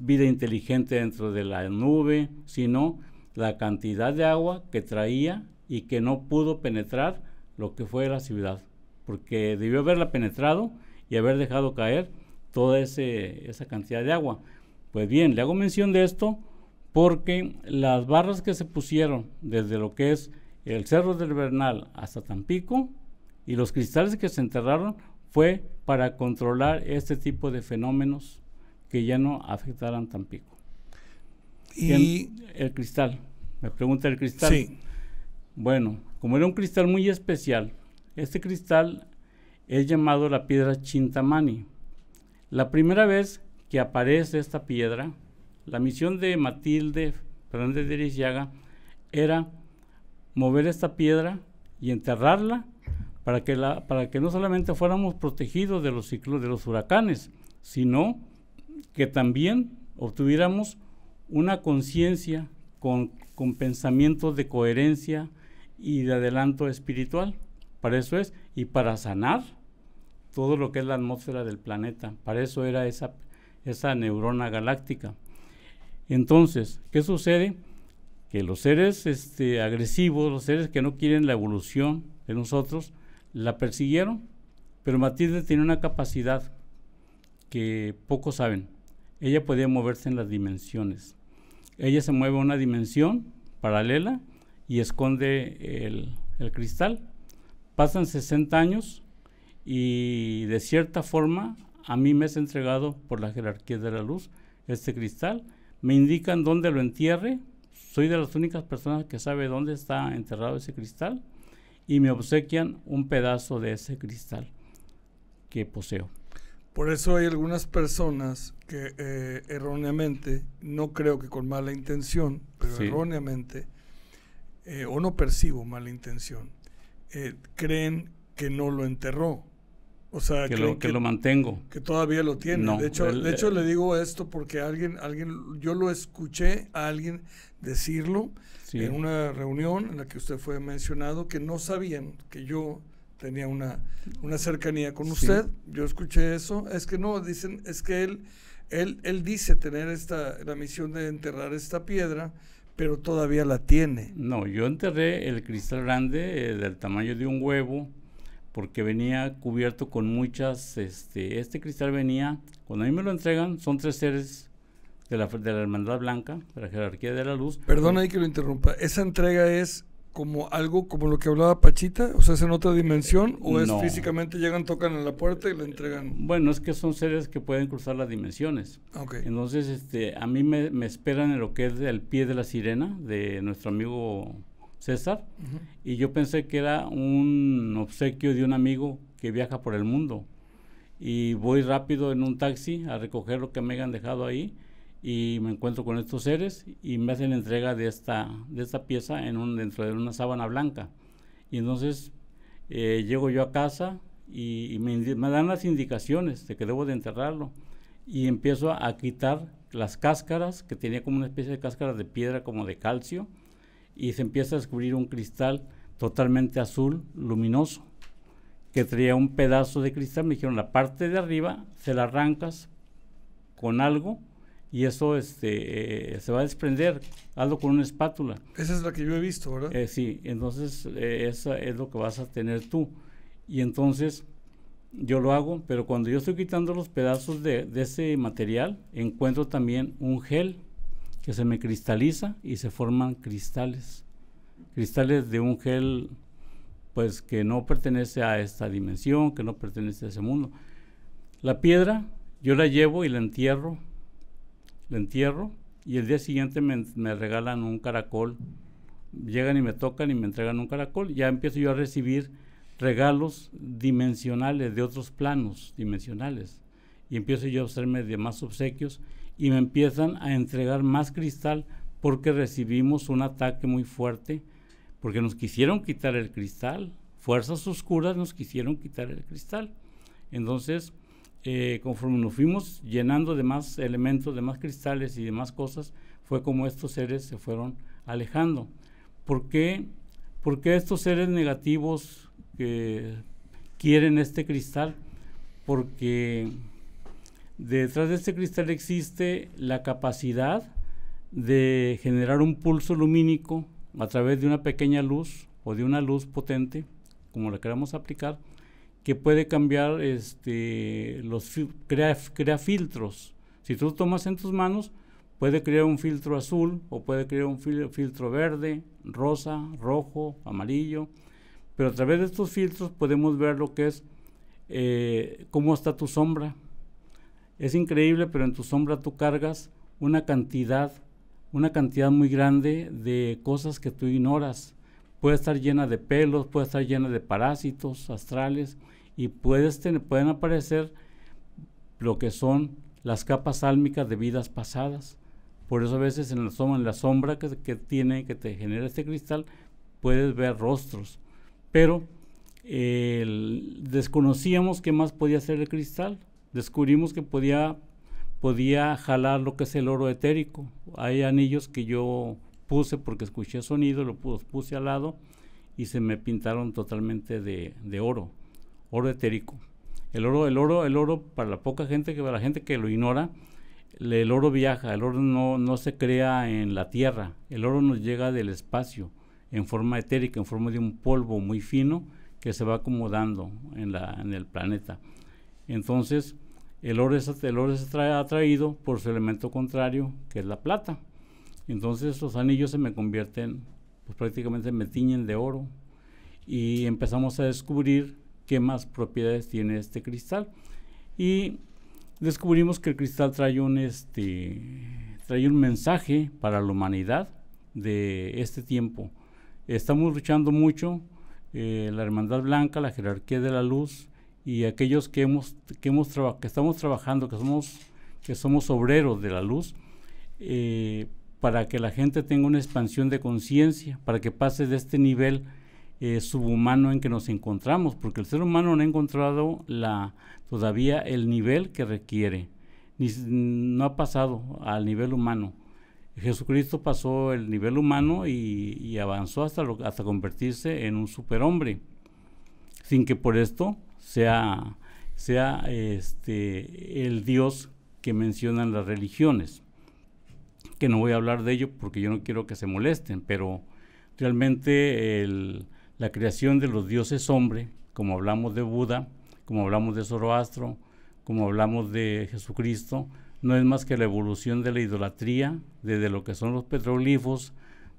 vida inteligente dentro de la nube, sino la cantidad de agua que traía y que no pudo penetrar lo que fue la ciudad, porque debió haberla penetrado y haber dejado caer toda ese, esa cantidad de agua. Pues bien, le hago mención de esto porque las barras que se pusieron desde lo que es el Cerro del Bernal hasta Tampico y los cristales que se enterraron fue para controlar este tipo de fenómenos que ya no afectaran Tampico. Y el cristal, me pregunta el cristal. Sí. Bueno, como era un cristal muy especial, este cristal es llamado la piedra Chintamani. La primera vez que aparece esta piedra, la misión de Matilde Fernández de Lisiaga era mover esta piedra y enterrarla para que, la, para que no solamente fuéramos protegidos de los ciclos de los huracanes, sino que también obtuviéramos una conciencia con, con pensamientos de coherencia y de adelanto espiritual. Para eso es, y para sanar todo lo que es la atmósfera del planeta. Para eso era esa, esa neurona galáctica. Entonces, ¿qué sucede? Que los seres este, agresivos, los seres que no quieren la evolución de nosotros, la persiguieron, pero Matilde tiene una capacidad que pocos saben. Ella podía moverse en las dimensiones. Ella se mueve a una dimensión paralela y esconde el, el cristal. Pasan 60 años y de cierta forma a mí me es entregado por la jerarquía de la luz este cristal me indican dónde lo entierre. Soy de las únicas personas que sabe dónde está enterrado ese cristal y me obsequian un pedazo de ese cristal que poseo. Por eso hay algunas personas que eh, erróneamente, no creo que con mala intención, pero erróneamente, eh, o no percibo mala intención, eh, creen que no lo enterró. O sea, que, lo, mantengo. Que todavía lo tiene. de hecho, de hecho eh, le digo esto porque alguien, alguien, yo lo escuché a alguien decirlo en una reunión en la que usted fue mencionado, que no sabían que yo tenía una, una cercanía con usted. Yo escuché eso. Es que no, dicen, es que él, él, él dice tener esta, la misión de enterrar esta piedra, pero todavía la tiene. No, yo enterré el cristal grande eh, del tamaño de un huevo porque venía cubierto con muchas, este, este cristal venía, cuando a mí me lo entregan, son tres seres de la, de la Hermandad Blanca, de la jerarquía de la luz. Perdona ahí que lo interrumpa, esa entrega es como algo como lo que hablaba Pachita, o sea, es en otra dimensión, o es físicamente llegan, tocan en la puerta y lo entregan. Bueno, es que son seres que pueden cruzar las dimensiones. Ah, okay. Entonces, este, a mí me, me esperan en lo que es el pie de la sirena de nuestro amigo César, y yo pensé que era un obsequio de un amigo que viaja por el mundo. Y voy rápido en un taxi a recoger lo que me hayan dejado ahí y me encuentro con estos seres y me hacen entrega de esta, de esta pieza en un, dentro de una sábana blanca. Y entonces eh, llego yo a casa y, me, dan las indicaciones de que debo de enterrarlo y empiezo a, a quitar las cáscaras, que tenía como una especie de cáscara de piedra como de calcio, y se empieza a descubrir un cristal totalmente azul, luminoso, que traía un pedazo de cristal. Me dijeron, la parte de arriba se la arrancas con algo y eso este, eh, se va a desprender, algo con una espátula. Esa es la que yo he visto, ¿verdad? Eh, sí, entonces eh, esa es lo que vas a tener tú. Y entonces yo lo hago, pero cuando yo estoy quitando los pedazos de, de ese material, encuentro también un gel que se me cristaliza y se forman cristales. Cristales de un gel pues que no pertenece a esta dimensión, que no pertenece a ese mundo. La piedra yo la llevo y la entierro, la entierro y el día siguiente me, regalan un caracol. Llegan y me tocan y me entregan un caracol. Ya empiezo yo a recibir regalos dimensionales de otros planos dimensionales y empiezo yo a hacerme de más obsequios y me empiezan a entregar más cristal porque recibimos un ataque muy fuerte, porque nos quisieron quitar el cristal, fuerzas oscuras nos quisieron quitar el cristal. Entonces, eh, conforme nos fuimos llenando de más elementos, de más cristales y de más cosas, fue como estos seres se fueron alejando. ¿Por qué? Porque estos seres negativos que quieren este cristal, porque detrás de este cristal existe la capacidad de generar un pulso lumínico a través de una pequeña luz o de una luz potente, como la queramos aplicar, que puede cambiar, este, los crea, crea filtros. Si tú tomas en tus manos, puede crear un filtro azul o puede crear un filtro verde, rosa, rojo, amarillo. Pero a través de estos filtros podemos ver lo que es, eh, cómo está tu sombra, es increíble, pero en tu sombra tú cargas una cantidad, una cantidad muy grande de cosas que tú ignoras. Puede estar llena de pelos, puede estar llena de parásitos astrales y puedes tener, pueden aparecer lo que son las capas álmicas de vidas pasadas. Por eso a veces en la sombra, la sombra que, tiene, que te genera este cristal, puedes ver rostros. Pero eh, desconocíamos qué más podía ser el cristal descubrimos que podía, podía jalar lo que es el oro etérico. Hay anillos que yo puse porque escuché sonido, los puse al lado y se me pintaron totalmente de, oro, oro etérico. El oro, el oro, el oro, para la poca gente que, la gente que lo ignora, el oro viaja, el oro no, no se crea en la tierra, el oro nos llega del espacio, en forma etérica, en forma de un polvo muy fino que se va acomodando en, en el planeta. Entonces, el oro es, el atraído por su elemento contrario, que es la plata. Entonces los anillos se me convierten, pues prácticamente me tiñen de oro. Y empezamos a descubrir qué más propiedades tiene este cristal. Y descubrimos que el cristal trae un, este, mensaje para la humanidad de este tiempo. Estamos luchando mucho, eh, la Hermandad Blanca, la jerarquía de la luz, y aquellos que hemos que hemos que estamos trabajando, que somos que somos obreros de la luz, eh, para que la gente tenga una expansión de conciencia, para que pase de este nivel eh, subhumano en que nos encontramos, porque el ser humano no ha encontrado la todavía el nivel que requiere, ni, no ha pasado al nivel humano. Jesucristo pasó el nivel humano y, avanzó hasta, hasta convertirse en un superhombre, sin que por esto sea, sea este, el Dios que mencionan las religiones. Que no voy a hablar de ello porque yo no quiero que se molesten, pero realmente la creación de los dioses hombre, como hablamos de Buda, como hablamos de Zoroastro, como hablamos de Jesucristo, no es más que la evolución de la idolatría, desde lo que son los petroglifos,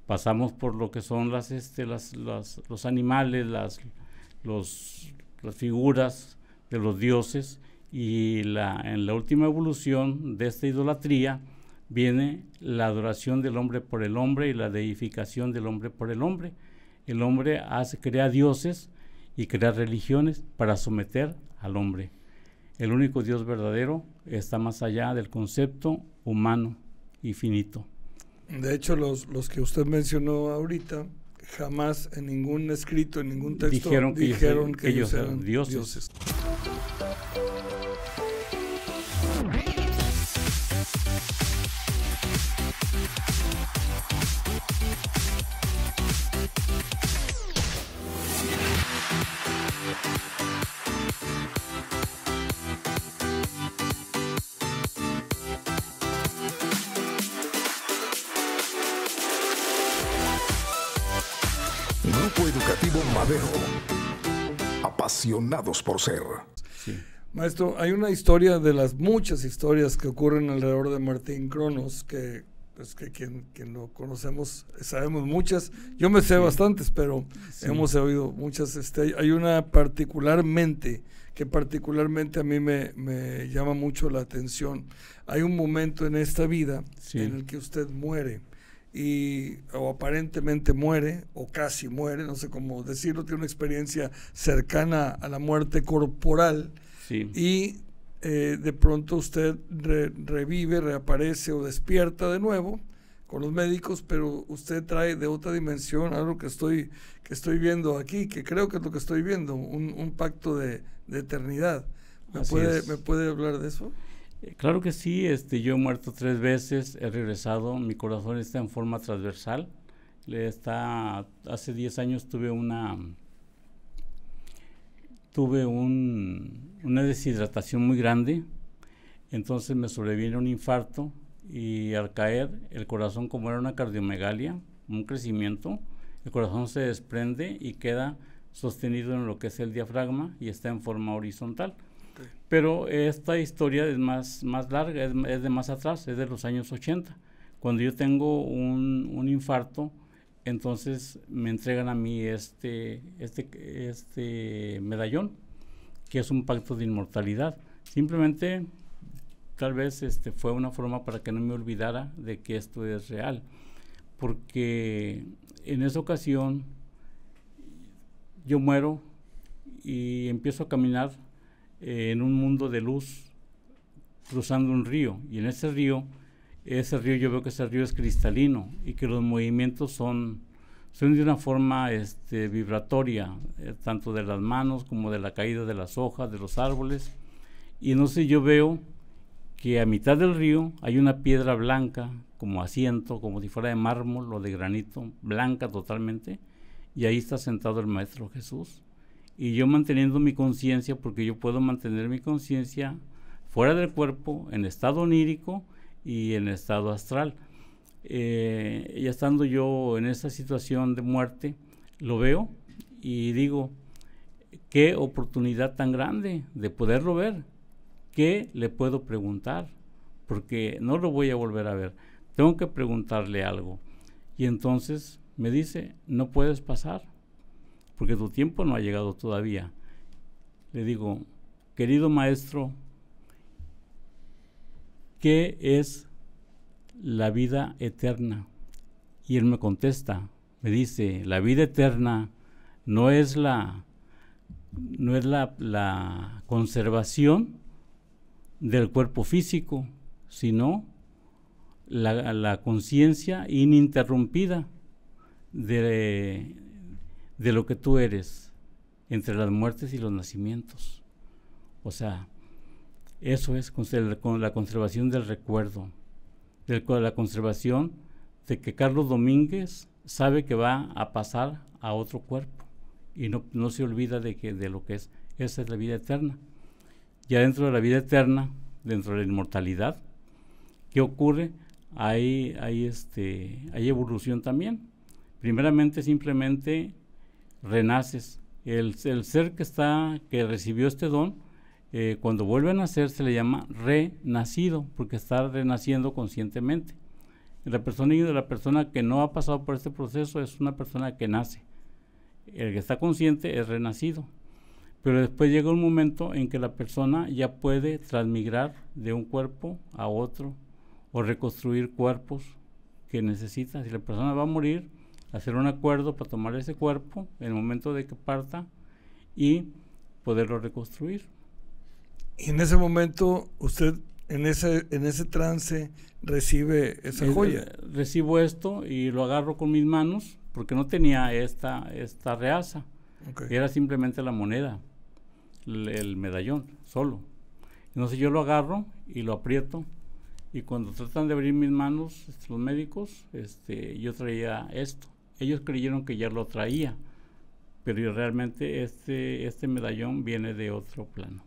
pasamos por lo que son las, este, los animales, las, los, las figuras de los dioses y en la última evolución de esta idolatría viene la adoración del hombre por el hombre y la deificación del hombre por el hombre. El hombre hace, crea dioses y crea religiones para someter al hombre. El único Dios verdadero está más allá del concepto humano y finito. De hecho, los, los que usted mencionó ahorita, jamás en ningún escrito, en ningún texto dijeron que, ellos, eran, dioses. apasionados por ser. Maestro, hay una historia de las muchas historias que ocurren alrededor de Martín Cronos, que, pues, que quien, lo conocemos sabemos muchas. Yo me sé bastantes, pero hemos oído muchas. Este, hay una particularmente, que particularmente a mí me, llama mucho la atención. Hay un momento en esta vida en el que usted muere y o aparentemente muere o casi muere, no sé cómo decirlo, tiene una experiencia cercana a la muerte corporal y eh, de pronto usted revive, reaparece o despierta de nuevo con los médicos, pero usted trae de otra dimensión algo que estoy, que estoy viendo aquí, que creo que es lo que estoy viendo, un, pacto de, eternidad. ¿Me puede, ¿Me puede hablar de eso? Eh, claro que sí, este, yo he muerto tres veces, he regresado, mi corazón está en forma transversal. hace 10 años tuve una tuve una deshidratación muy grande, entonces me sobrevive un infarto y al caer el corazón como era una cardiomegalia, un crecimiento, el corazón se desprende y queda sostenido en lo que es el diafragma y está en forma horizontal pero esta historia es más, larga, es, de más atrás, es de los años 80. Cuando yo tengo un, infarto, entonces me entregan a mí este, este, este medallón, que es un pacto de inmortalidad. Simplemente, tal vez este, fue una forma para que no me olvidara de que esto es real. Porque en esa ocasión yo muero y empiezo a caminar eh, en un mundo de luz cruzando un río. Y en ese río, ese río yo veo que ese río es cristalino y que los movimientos son, son de una forma este, vibratoria, eh, tanto de las manos como de la caída de las hojas, de los árboles. Y no sé, yo veo que a mitad del río hay una piedra blanca, como asiento, como si fuera de mármol o de granito, blanca totalmente, y ahí está sentado el Maestro Jesús y yo manteniendo mi conciencia, porque yo puedo mantener mi conciencia fuera del cuerpo, en estado onírico y en estado astral. Eh, ya estando yo en esa situación de muerte, lo veo y digo, qué oportunidad tan grande de poderlo ver, qué le puedo preguntar, porque no lo voy a volver a ver, tengo que preguntarle algo. Y entonces me dice, no puedes pasar porque tu tiempo no ha llegado todavía. Le digo, querido maestro, ¿qué es la vida eterna? Y él me contesta, me dice, la vida eterna no es la no es la, conservación del cuerpo físico, sino la, la conciencia ininterrumpida de de lo que tú eres entre las muertes y los nacimientos. O sea, eso es la conservación del recuerdo, de la conservación de que Carlos Domínguez sabe que va a pasar a otro cuerpo y no, se olvida de, que, de lo que es. Esa es la vida eterna. Ya dentro de la vida eterna, dentro de la inmortalidad, ¿qué ocurre? ahí este, hay evolución también. Primeramente, simplemente renaces. El, ser que está, que recibió este don, eh, cuando vuelve a nacer se le llama renacido, porque está renaciendo conscientemente. La persona, la persona que no ha pasado por este proceso es una persona que nace. El que está consciente es renacido. Pero después llega un momento en que la persona ya puede transmigrar de un cuerpo a otro o reconstruir cuerpos que necesita. Si la persona va a morir, hacer un acuerdo para tomar ese cuerpo en el momento de que parta y poderlo reconstruir. Y en ese momento usted en ese, en ese trance recibe esa joya. Eh, recibo esto y lo agarro con mis manos porque no tenía esta, esta reaza. Era simplemente la moneda, el, medallón, solo. Entonces yo lo agarro y lo aprieto. Y cuando tratan de abrir mis manos, este, los médicos, este, yo traía esto. Ellos creyeron que ya lo traía, pero realmente este, este medallón viene de otro plano.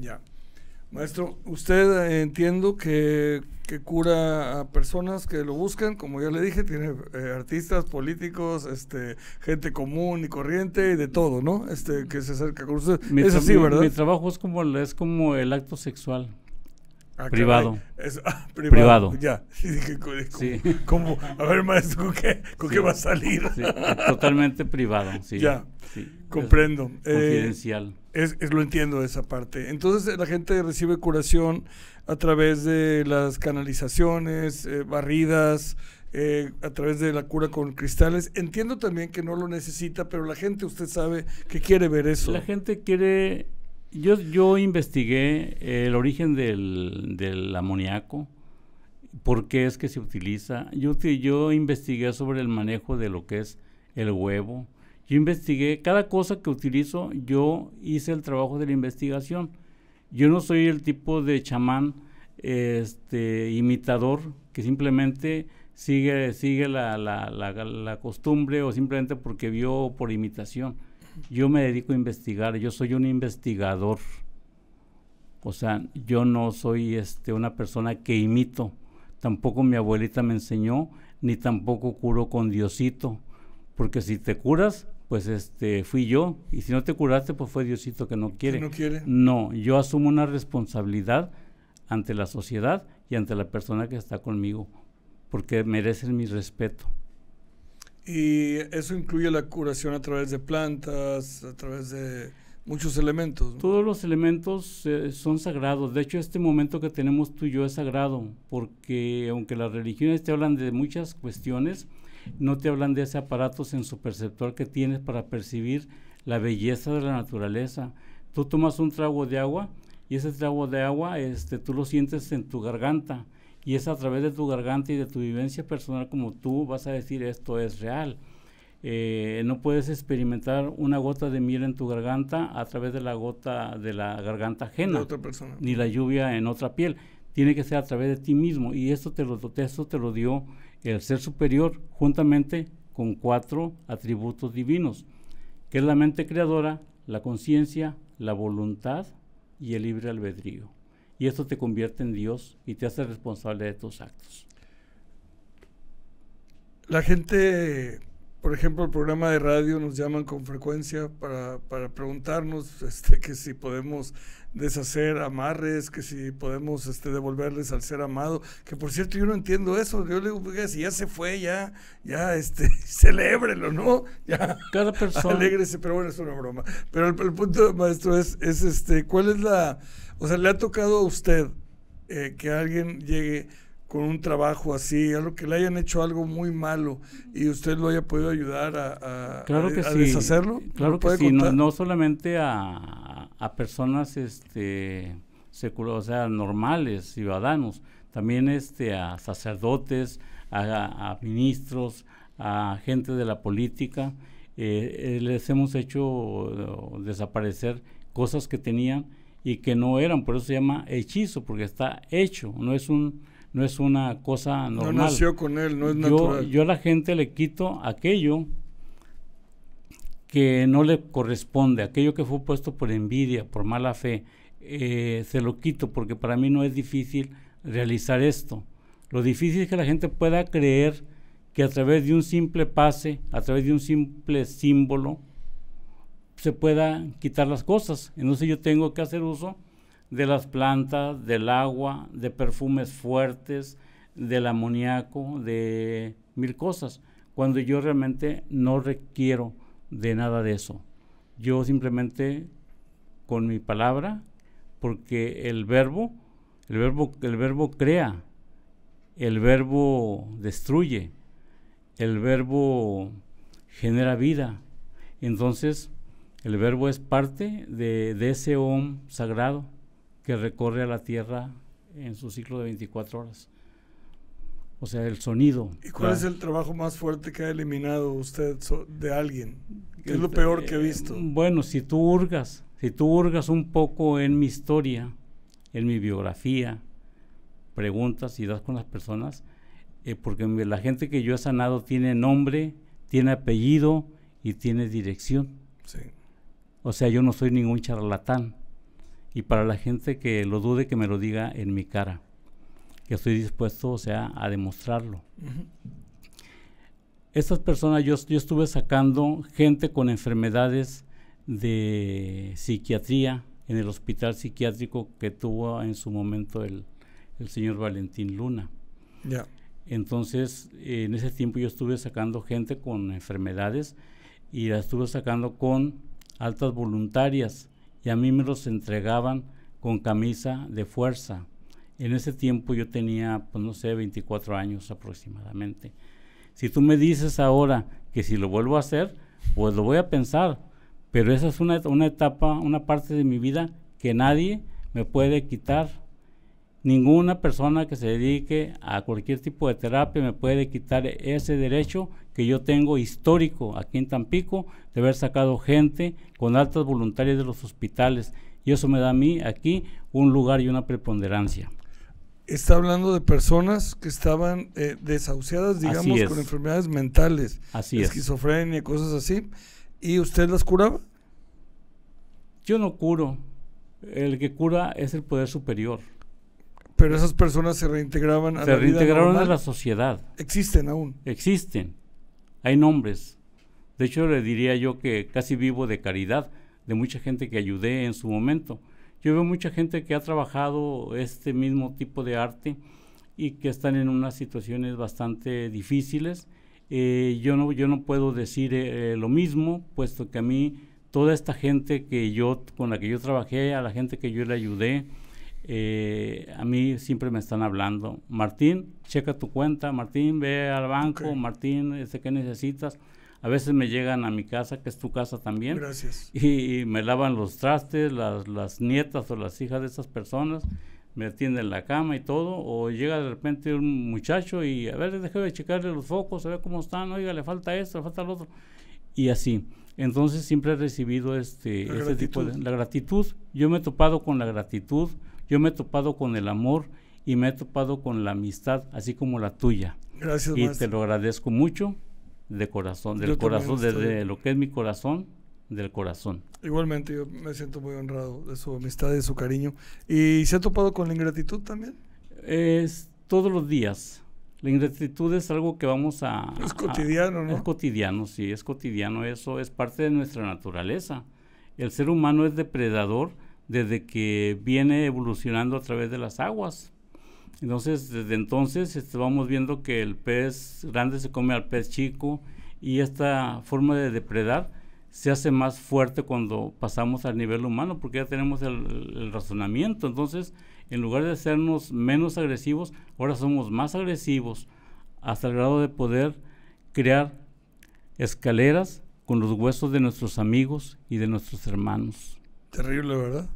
Ya. Maestro, usted eh, entiendo que, que, cura a personas que lo buscan, como ya le dije, tiene eh, artistas, políticos, este, gente común y corriente y de todo, ¿no? Este, que se acerca con usted. es así, ¿verdad? Mi, trabajo es como, es como el acto sexual. Ah, ah, privado. privado. Ya. Sí. ¿Cómo? A ver, maestro, ¿con qué, va a salir? Sí. Totalmente privado, sí. Ya. Comprendo. Es eh, confidencial. es, lo entiendo esa parte. Entonces, eh, la gente recibe curación a través de las canalizaciones, eh, barridas, a través de la cura con cristales. Entiendo también que no lo necesita, pero la gente, usted sabe, que quiere ver eso. La gente quiere yo, investigué el origen del, del amoníaco, por qué es que se utiliza. Yo, investigué sobre el manejo de lo que es el huevo. Yo investigué, cada cosa que utilizo, yo hice el trabajo de la investigación. Yo no soy el tipo de chamán este, imitador que simplemente sigue, sigue la, la costumbre o simplemente porque vio por imitación. Yo me dedico a investigar, yo soy un investigador. O sea, yo no soy este, una persona que imito. Tampoco mi abuelita me enseñó, ni tampoco curo con Diosito. Porque si te curas, pues este fui yo y si no te curaste pues fue Diosito que no quiere. No quiere. No, yo asumo una responsabilidad ante la sociedad y ante la persona que está conmigo porque merecen mi respeto. Y eso incluye la curación a través de plantas, a través de muchos elementos. Todos los elementos eh, son sagrados. De hecho, este momento que tenemos tú y yo es sagrado, porque aunque las religiones te hablan de muchas cuestiones, no te hablan de ese aparato sensoperceptual que tienes para percibir la belleza de la naturaleza. Tú tomas un trago de agua y ese trago de agua este, tú lo sientes en tu garganta y es a través de tu garganta y de tu vivencia personal como tú vas a decir esto es real. Eh, no puedes experimentar una gota de miel en tu garganta a través de la gota de la garganta ajena. Ni la lluvia en otra piel. Tiene que ser a través de ti mismo. Y esto te lo, esto te lo dio el ser superior juntamente con cuatro atributos divinos, que es la mente creadora, la conciencia, la voluntad y el libre albedrío y esto te convierte en Dios y te hace responsable de tus actos. La gente, por ejemplo, el programa de radio nos llaman con frecuencia para, preguntarnos este, que si podemos deshacer amarres, que si podemos este, devolverles al ser amado, que por cierto yo no entiendo eso, yo le digo, si ya se fue, ya, ya, este, celébrelo, ¿no? Ya, cada persona. Alégrese, pero bueno, es una broma. Pero el, el punto, maestro, es, es este, ¿cuál es la o sea, ¿le ha tocado a usted eh, que alguien llegue con un trabajo así, algo que le hayan hecho algo muy malo y usted lo haya podido ayudar a, claro que deshacerlo? Claro que sí, no, no, solamente a, a personas este, secular, o sea, normales, ciudadanos, también este, a sacerdotes, a, ministros, a gente de la política. Eh, eh, les hemos hecho desaparecer cosas que tenían y que no eran, por eso se llama hechizo, porque está hecho, no es un no es una cosa normal. No nació con él, no es yo, Yo a la gente le quito aquello que no le corresponde, aquello que fue puesto por envidia, por mala fe, eh, se lo quito porque para mí no es difícil realizar esto. Lo difícil es que la gente pueda creer que a través de un simple pase, a través de un simple símbolo, se pueda quitar las cosas. Entonces yo tengo que hacer uso de las plantas, del agua, de perfumes fuertes, del amoníaco, de mil cosas, cuando yo realmente no requiero de nada de eso. Yo simplemente con mi palabra, porque el verbo, el verbo, el verbo crea, el verbo destruye, el verbo genera vida. Entonces, el verbo es parte de, ese om sagrado que recorre a la tierra en su ciclo de 24 horas. O sea, el sonido. ¿Y cuál es el trabajo más fuerte que ha eliminado usted de alguien? ¿Qué es lo eh, peor que he eh, visto? Bueno, si tú hurgas, si tú hurgas un poco en mi historia, en mi biografía, preguntas y das con las personas, eh, porque la gente que yo he sanado tiene nombre, tiene apellido y tiene dirección. Sí. O sea, yo no soy ningún charlatán. Y para la gente que lo dude, que me lo diga en mi cara. Que estoy dispuesto, o sea, a demostrarlo. Estas personas, yo, yo estuve sacando gente con enfermedades de psiquiatría en el hospital psiquiátrico que tuvo en su momento el, señor Valentín Luna. Entonces, en ese tiempo yo estuve sacando gente con enfermedades y la estuve sacando con altas voluntarias, y a mí me los entregaban con camisa de fuerza. En ese tiempo yo tenía, pues no sé, 24 años aproximadamente. Si tú me dices ahora que si lo vuelvo a hacer, pues lo voy a pensar. Pero esa es una, una etapa, una parte de mi vida que nadie me puede quitar Ninguna persona que se dedique a cualquier tipo de terapia me puede quitar ese derecho que yo tengo histórico aquí en Tampico de haber sacado gente con altas voluntarias de los hospitales. Y eso me da a mí aquí un lugar y una preponderancia. Está hablando de personas que estaban eh, desahuciadas, digamos, con enfermedades mentales, esquizofrenia, y cosas así. ¿Y usted las curaba? Yo no curo. El que cura es el poder superior. Pero esas personas se reintegraban a se reintegraron a la sociedad. Existen aún. Existen. Hay nombres. De hecho, le diría yo que casi vivo de caridad, de mucha gente que ayudé en su momento. Yo veo mucha gente que ha trabajado este mismo tipo de arte y que están en unas situaciones bastante difíciles. Eh, yo, no, yo no puedo decir eh, eh, lo mismo, puesto que a mí, toda esta gente que yo, con la que yo trabajé, a la gente que yo le ayudé, eh, a mí siempre me están hablando, Martín, checa tu cuenta, Martín, ve al banco, Martín, sé este, ¿qué necesitas? A veces me llegan a mi casa, que es tu casa también. Gracias. Y, me lavan los trastes, las, nietas o las hijas de esas personas, me atienden la cama y todo. O llega de repente un muchacho y, a ver, déjame checarle los focos, a ver cómo están, oiga, le falta esto, le falta lo otro. Y así. Entonces siempre he recibido este, este tipo de... La gratitud. Yo me he topado con la gratitud yo me he topado con el amor y me he topado con la amistad, así como la tuya. Gracias. Y te lo agradezco mucho de corazón, del corazón, desde lo que es mi corazón, del corazón. Igualmente, yo me siento muy honrado de su amistad, de su cariño. ¿Y se ha topado con la ingratitud también? Es todos los días. La ingratitud es algo que vamos a... Es cotidiano, ¿no? Es cotidiano, sí, es cotidiano. Eso es parte de nuestra naturaleza. El ser humano es depredador desde que viene evolucionando a través de las aguas. Entonces, desde entonces estamos viendo que el pez grande se come al pez chico y esta forma de depredar se hace más fuerte cuando pasamos al nivel humano porque ya tenemos el, razonamiento. Entonces, en lugar de sernos menos agresivos, ahora somos más agresivos hasta el grado de poder crear escaleras con los huesos de nuestros amigos y de nuestros hermanos. Terrible, ¿verdad?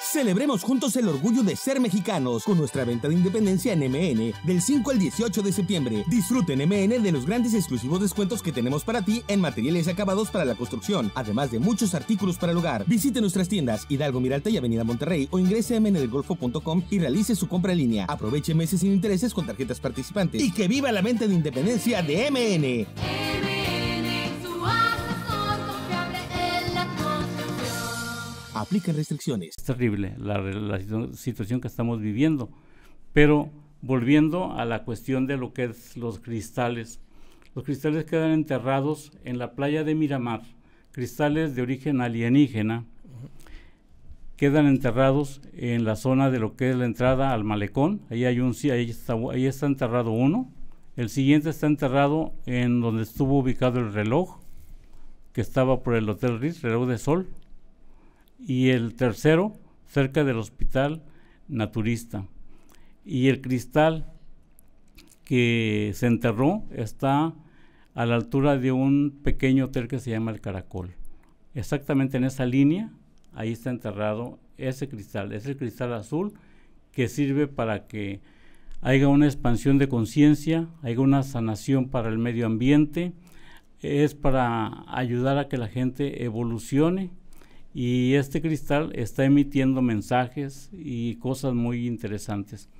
Celebremos juntos el orgullo de ser mexicanos con nuestra venta de independencia en MN del 5 al 18 de septiembre. Disfruten MN de los grandes exclusivos descuentos que tenemos para ti en materiales acabados para la construcción, además de muchos artículos para el hogar. Visite nuestras tiendas Hidalgo Miralta y Avenida Monterrey o ingrese a mndelgolfo.com y realice su compra en línea. Aproveche meses sin intereses con tarjetas participantes y que viva la venta de independencia de MN Aplica restricciones. Es terrible la, la, situación que estamos viviendo. Pero volviendo a la cuestión de lo que es los cristales. Los cristales quedan enterrados en la playa de Miramar. Cristales de origen alienígena quedan enterrados en la zona de lo que es la entrada al malecón. Ahí hay un ahí está, ahí está enterrado uno. El siguiente está enterrado en donde estuvo ubicado el reloj que estaba por el Hotel Ritz, reloj de sol y el tercero cerca del hospital naturista. Y el cristal que se enterró está a la altura de un pequeño hotel que se llama el Caracol. Exactamente en esa línea, ahí está enterrado ese cristal, es el cristal azul que sirve para que haya una expansión de conciencia, haya una sanación para el medio ambiente, es para ayudar a que la gente evolucione y este cristal está emitiendo mensajes y cosas muy interesantes.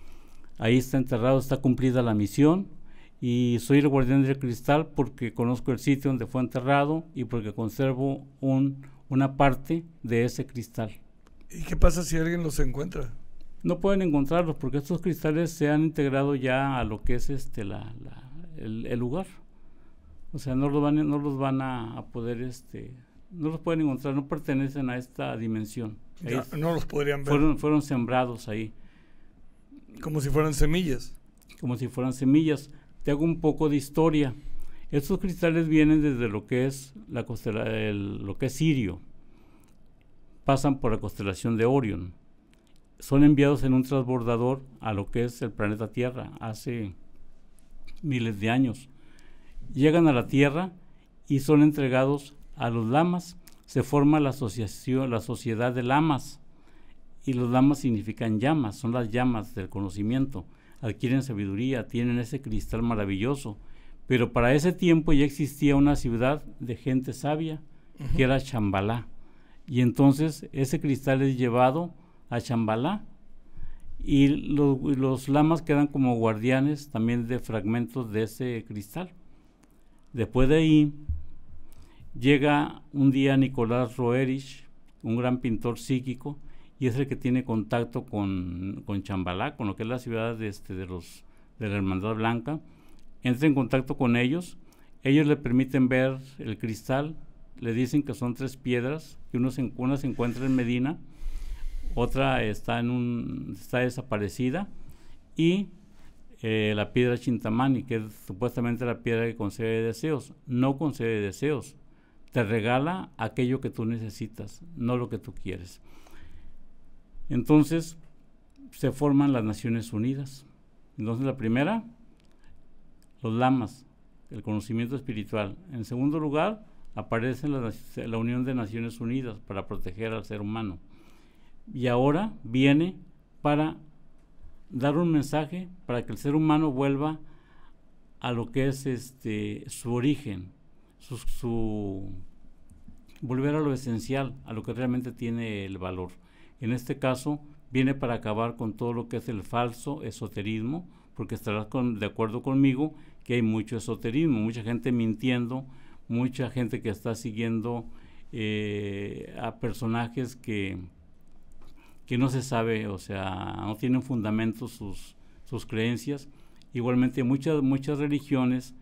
Ahí está enterrado, está cumplida la misión y soy el guardián del cristal porque conozco el sitio donde fue enterrado y porque conservo un, una parte de ese cristal. ¿Y qué pasa si alguien los encuentra? No pueden encontrarlos porque estos cristales se han integrado ya a lo que es este el, lugar. O sea, no los van, no los van a, poder este, no los pueden encontrar, no pertenecen a esta dimensión. no los podrían ver. Fueron, sembrados ahí. Como si fueran semillas. Como si fueran semillas. Te hago un poco de historia. Estos cristales vienen desde lo que es la costela, lo que es Sirio. Pasan por la constelación de Orión. Son enviados en un transbordador a lo que es el planeta Tierra hace miles de años. Llegan a la Tierra y son entregados a los lamas, se forma la asociación, la sociedad de lamas. Y los lamas significan llamas, son las llamas del conocimiento. Adquieren sabiduría, tienen ese cristal maravilloso. Pero para ese tiempo ya existía una ciudad de gente sabia, que era Chambalá. Y entonces ese cristal es llevado a Chambalá. Y los lamas quedan como guardianes también de fragmentos de ese cristal. Después de ahí, Llega un día Nicolás Roerich, un gran pintor psíquico, y es el que tiene contacto con, con Chambalá, con lo que es la ciudad este, de, los, de la Hermandad Blanca. Entra en contacto con ellos, ellos le permiten ver el cristal, le dicen que son tres piedras, y una se encuentra en Medina, otra está, en un, está desaparecida, y eh, la piedra Chintamani, que es supuestamente la piedra que concede deseos. No concede deseos, te regala aquello que tú necesitas, no lo que tú quieres. Entonces se forman las Naciones Unidas. Entonces la primera, los lamas, el conocimiento espiritual. En segundo lugar, aparece la, la Unión de Naciones Unidas para proteger al ser humano. Y ahora viene para dar un mensaje para que el ser humano vuelva a lo que es este su origen, su, su volver a lo esencial, a lo que realmente tiene el valor. En este caso, viene para acabar con todo lo que es el falso esoterismo, porque estarás de acuerdo conmigo que hay mucho esoterismo, mucha gente mintiendo, mucha gente que está siguiendo eh, a personajes que, que no se sabe, o sea, no tienen fundamentos sus, sus creencias. Igualmente muchas, muchas religiones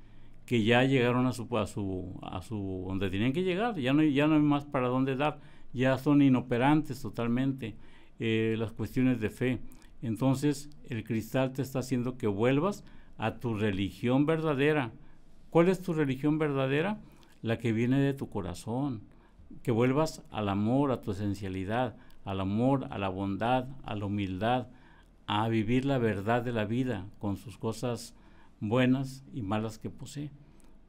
que ya llegaron a su, a su, a su, donde tenían que llegar, ya no, ya no hay más para dónde dar, ya son inoperantes totalmente eh, las cuestiones de fe. Entonces el cristal te está haciendo que vuelvas a tu religión verdadera. ¿Cuál es tu religión verdadera? La que viene de tu corazón. Que vuelvas al amor, a tu esencialidad, al amor, a la bondad, a la humildad, a vivir la verdad de la vida con sus cosas buenas y malas que posee.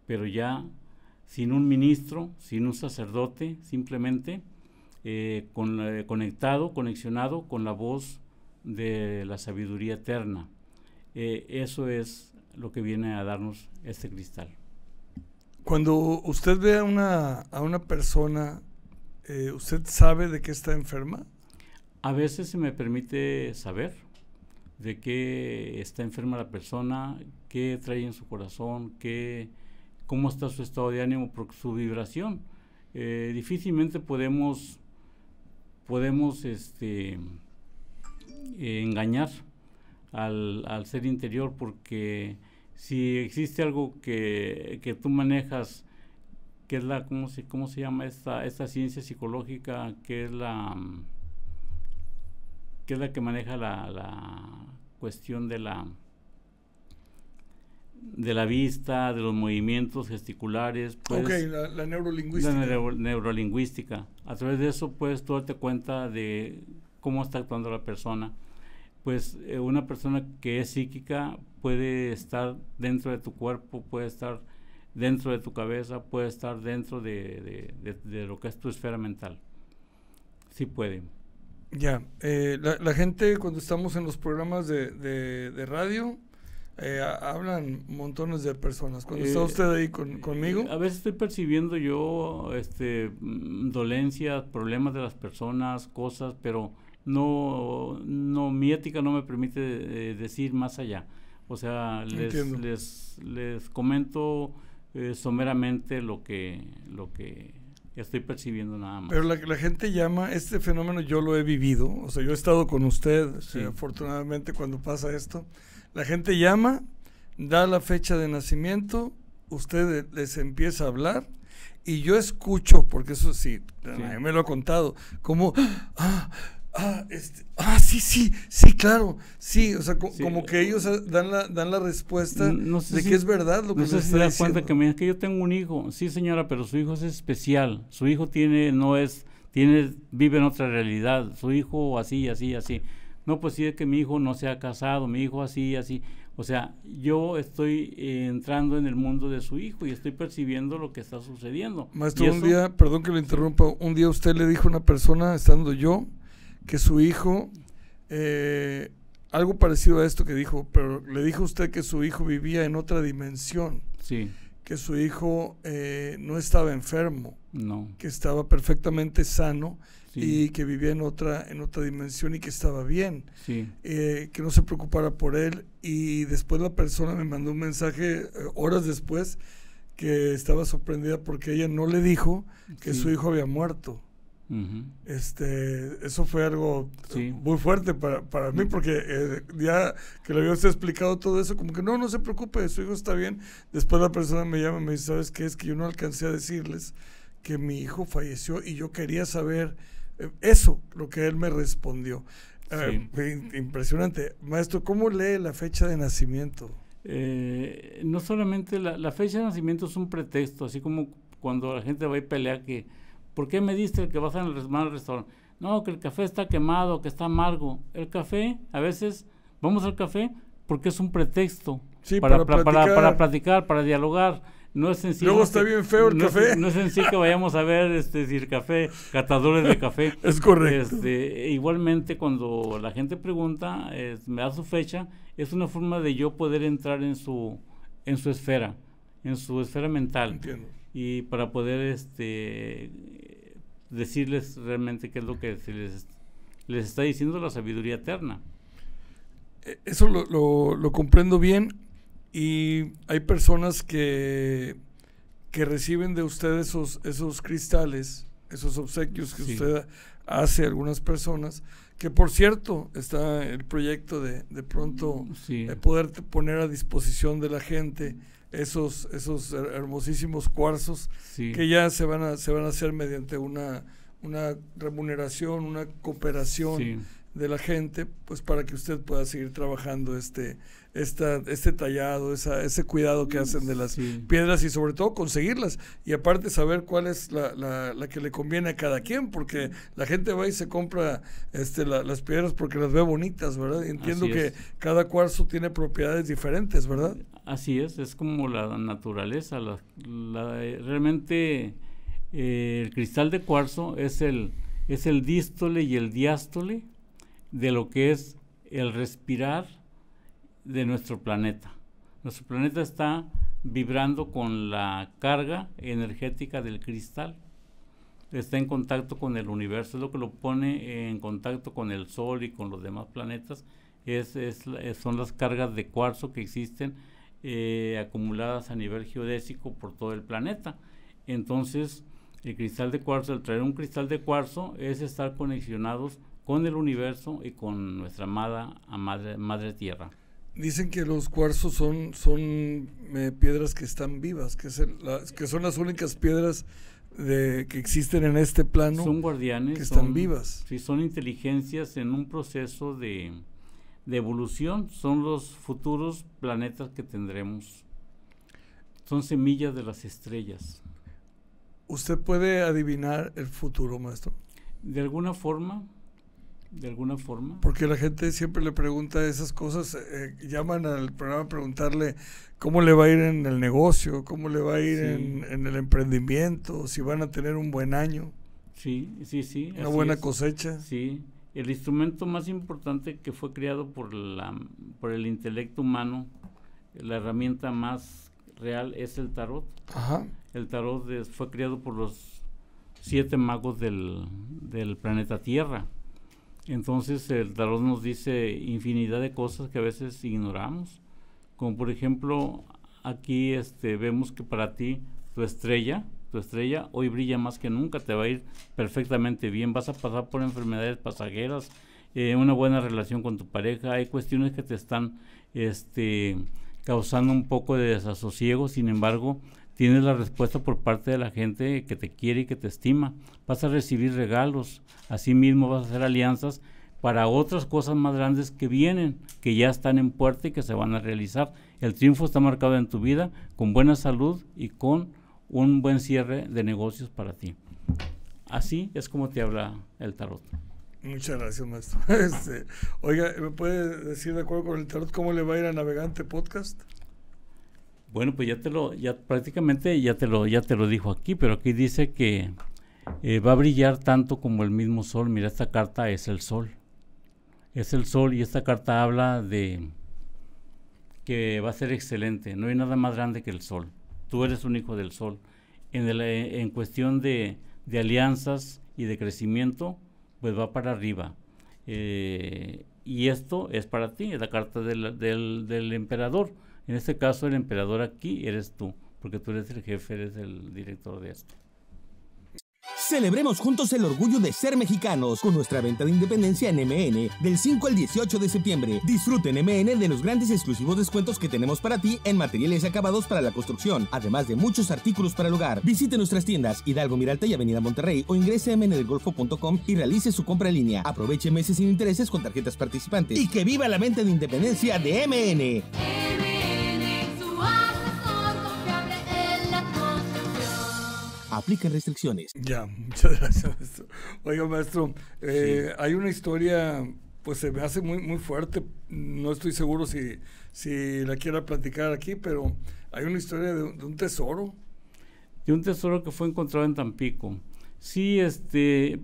Pero ya sin un ministro, sin un sacerdote, simplemente eh, con, eh, conectado, conexionado con la voz de la sabiduría eterna. Eh, eso es lo que viene a darnos este cristal. Cuando usted ve a una, a una persona, ¿usted sabe de qué está enferma? A veces se me permite saber de qué está enferma la persona, qué trae en su corazón, qué, cómo está su estado de ánimo, su vibración. Eh, difícilmente podemos, podemos este, engañar al, ser interior porque si existe algo que, tú manejas, que es la, ¿cómo se, cómo se llama esta, esta ciencia psicológica? Que es la que es la que maneja la, cuestión de la de la vista, de los movimientos gesticulares. Pues, ok, la, neurolingüística. La neurolingüística. A través de eso puedes tú darte cuenta de cómo está actuando la persona. Pues eh, una persona que es psíquica puede estar dentro de tu cuerpo, puede estar dentro de tu cabeza, puede estar dentro de lo que es tu esfera mental. Sí puede. Ya, eh, la, gente cuando estamos en los programas de, de, radio, eh, hablan montones de personas. Cuando está eh, usted ahí conmigo. Eh, a veces estoy percibiendo yo este, mm, dolencias, problemas de las personas, cosas, pero no, no mi ética no me permite decir más allá. O sea, les, les, les, comento someramente lo que, lo que estoy percibiendo nada más. Pero la, la gente llama, este fenómeno yo lo he vivido, o sea, yo he estado con usted, eh, afortunadamente, cuando pasa esto. La gente llama, da la fecha de nacimiento, usted les empieza a hablar y yo escucho, porque eso sí, me lo ha contado, como, ¡Ah! ah, este, ah, sí, sí, sí, claro, sí, o sea, como que ellos ah, dan la, dan la respuesta de que es verdad lo que se cuenta que me que yo tengo un hijo, sí señora, pero su hijo es especial, su hijo tiene, no es, tiene, vive en otra realidad, su hijo así, así, así, no, pues sí es que mi hijo no se ha casado, mi hijo así, así, o sea, yo estoy eh, entrando en el mundo de su hijo y estoy percibiendo lo que está sucediendo. Maestro, un día, perdón que lo interrumpa, un día usted le dijo a una persona, estando yo, que su hijo, eh, algo parecido a esto que dijo, pero le dijo usted que su hijo vivía en otra dimensión. Sí. Que su hijo eh, no estaba enfermo. No. Que estaba perfectamente sano y que vivía en otra, en otra dimensión y que estaba bien. Eh, que no se preocupara por él. Y después la persona me mandó un mensaje horas después que estaba sorprendida porque ella no le dijo que su hijo había muerto este, eso fue algo muy fuerte para, para mí porque eh, ya que le había usted explicado todo eso, como que no, no se preocupe, su hijo está bien. Después la persona me llama y me dice, ¿sabes qué? Es que yo no alcancé a decirles que mi hijo falleció y yo quería saber eh, eso, lo que él me respondió. Eh, impresionante. Maestro, ¿cómo lee la fecha de nacimiento? no solamente la, la fecha de nacimiento es un pretexto, así como cuando la gente va a pelear que ¿por qué me diste que vas al restaurante? No, que el café está quemado, que está amargo. El café, a veces vamos al café porque es un pretexto para, platicar. Para, para dialogar. No es sencillo. Luego está bien feo el café. no es sencillo que vayamos a ver este, café, catadores de café. es correcto. Este, igualmente, cuando la gente pregunta, me da su fecha, es una forma de yo poder entrar en su, en su esfera, en su esfera mental. Entiendo y para poder este decirles realmente qué es lo que se les, les está diciendo la sabiduría eterna. Eh, eso lo, lo, comprendo bien y hay personas que, que reciben de ustedes esos, esos cristales, esos obsequios que usted hace a algunas personas, que por cierto está el proyecto de, de pronto eh, poder poner a disposición de la gente esos, esos hermosísimos cuarzos que ya se van a, se van a hacer mediante una, una remuneración, una cooperación de la gente, pues para que usted pueda seguir trabajando este, este tallado, ese cuidado que hacen de las piedras y sobre todo conseguirlas. Y aparte saber cuál es la, la, que le conviene a cada quien, porque la gente va y se compra este, las piedras porque las ve bonitas, ¿verdad? Entiendo que cada cuarzo tiene propiedades diferentes, ¿verdad? Así es, es como la naturaleza. La, realmente eh, el cristal de cuarzo es el, es el dístole y el diástole de lo que es el respirar de nuestro planeta. Nuestro planeta está vibrando con la carga energética del cristal. Está en contacto con el universo, es lo que lo pone en contacto con el Sol y con los demás planetas. Es, es, son las cargas de cuarzo que existen eh, acumuladas a nivel geodésico por todo el planeta. Entonces, el cristal de cuarzo, el traer un cristal de cuarzo es estar conexionados con el universo y con nuestra amada madre tierra. Dicen que los cuarzos son, son eh, piedras que están vivas, que, que son las únicas piedras que existen en este plano. Son guardianes. Que están vivas. Sí, son inteligencias en un proceso de, de evolución. Son los futuros planetas que tendremos. Son semillas de las estrellas. ¿Usted puede adivinar el futuro, maestro? De alguna forma, de alguna forma. Porque la gente siempre le pregunta esas cosas, eh, llaman al programa a preguntarle cómo le va a ir en el negocio, cómo le va a ir en, el emprendimiento, si van a tener un buen año. Sí, sí, sí. Una buena cosecha. Sí. El instrumento más importante que fue creado por, la, por el intelecto humano, la herramienta más real es el tarot. Ajá. El tarot fue creado por los siete magos del, del planeta Tierra. Entonces el tarot nos dice infinidad de cosas que a veces ignoramos, como por ejemplo aquí este, vemos que para ti tu estrella, tu estrella hoy brilla más que nunca, te va a ir perfectamente bien, vas a pasar por enfermedades pasajeras, eh, una buena relación con tu pareja, hay cuestiones que te están este, causando un poco de desasosiego, sin embargo tienes la respuesta por parte de la gente que te quiere y que te estima. Vas a recibir regalos, mismo vas a hacer alianzas para otras cosas más grandes que vienen, que ya están en puerta y que se van a realizar. El triunfo está marcado en tu vida con buena salud y con un buen cierre de negocios para ti. Así es como te habla el tarot. Muchas gracias, maestro. Este, oiga, ¿me puede decir de acuerdo con el tarot cómo le va a ir a Navegante Podcast? Bueno, pues ya te lo, ya prácticamente ya te lo, ya te lo dijo aquí, pero aquí dice que eh, va a brillar tanto como el mismo sol. Mira, esta carta es el sol. Es el sol y esta carta habla de que va a ser excelente. No hay nada más grande que el sol. Tú eres un hijo del sol. En, eh, en cuestión de, alianzas y de crecimiento, pues va para arriba. Eh, y esto es para ti, es la carta del emperador. En este caso, el emperador aquí eres tú, porque tú eres el jefe, eres el director de esto. Celebremos juntos el orgullo de ser mexicanos con nuestra venta de independencia en MN del 5 al 18 de septiembre. Disfruten MN de los grandes exclusivos descuentos que tenemos para ti en materiales acabados para la construcción, además de muchos artículos para el hogar. Visite nuestras tiendas Hidalgo Miralta y Avenida Monterrey o ingrese a mndelgolfo.com y realice su compra en línea. Aproveche meses sin intereses con tarjetas participantes y que viva la venta de independencia de MN. Apliquen restricciones. Ya, muchas gracias, maestro. Oiga, maestro, eh, hay una historia, pues se me hace muy, muy fuerte. No estoy seguro si, la quiera platicar aquí, pero hay una historia de, un tesoro. De un tesoro que fue encontrado en Tampico. Sí, este,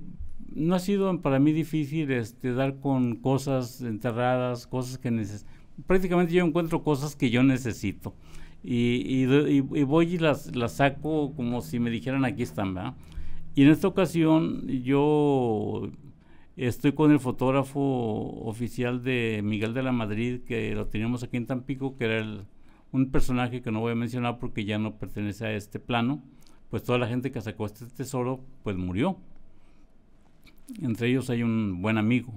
no ha sido para mí difícil este, dar con cosas enterradas, cosas que necesito. Prácticamente yo encuentro cosas que yo necesito y, y, voy y las, saco como si me dijeran aquí están, ¿verdad? Y en esta ocasión yo estoy con el fotógrafo oficial de Miguel de la Madrid, que lo teníamos aquí en Tampico, que era un personaje que no voy a mencionar porque ya no pertenece a este plano, pues toda la gente que sacó este tesoro pues murió. Entre ellos hay un buen amigo.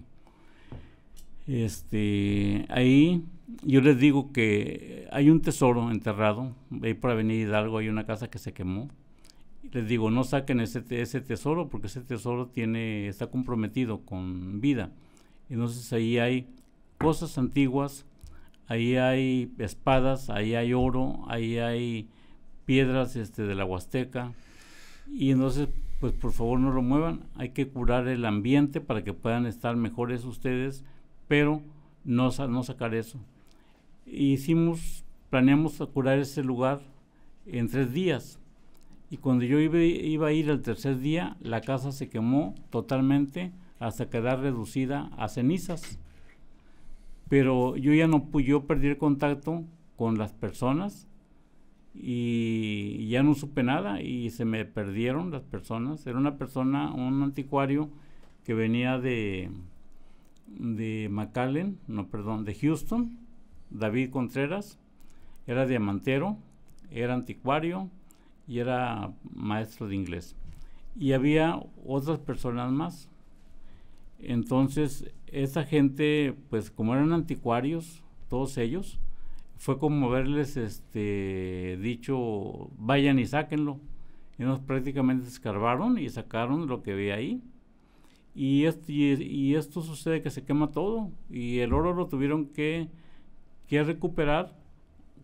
Este, ahí yo les digo que hay un tesoro enterrado, ahí por Avenida Hidalgo hay una casa que se quemó. Les digo, no saquen ese, tesoro porque ese tesoro tiene, está comprometido con vida. Entonces ahí hay cosas antiguas, ahí hay espadas, ahí hay oro, ahí hay piedras este, de la Huasteca. Y entonces, pues por favor no lo muevan, hay que curar el ambiente para que puedan estar mejores ustedes, pero no, no sacar eso hicimos, planeamos curar ese lugar en tres días. Y cuando yo iba, a ir el tercer día, la casa se quemó totalmente hasta quedar reducida a cenizas. Pero yo ya no pude, yo contacto con las personas y ya no supe nada y se me perdieron las personas. Era una persona, un anticuario que venía de, de McAllen, no, perdón, de Houston David Contreras, era diamantero, era anticuario y era maestro de inglés. Y había otras personas más. Entonces, esa gente, pues como eran anticuarios, todos ellos, fue como haberles este, dicho, vayan y sáquenlo. Y nos prácticamente escarbaron y sacaron lo que había ahí. y esto sucede que se quema todo. Y el oro lo tuvieron que que recuperar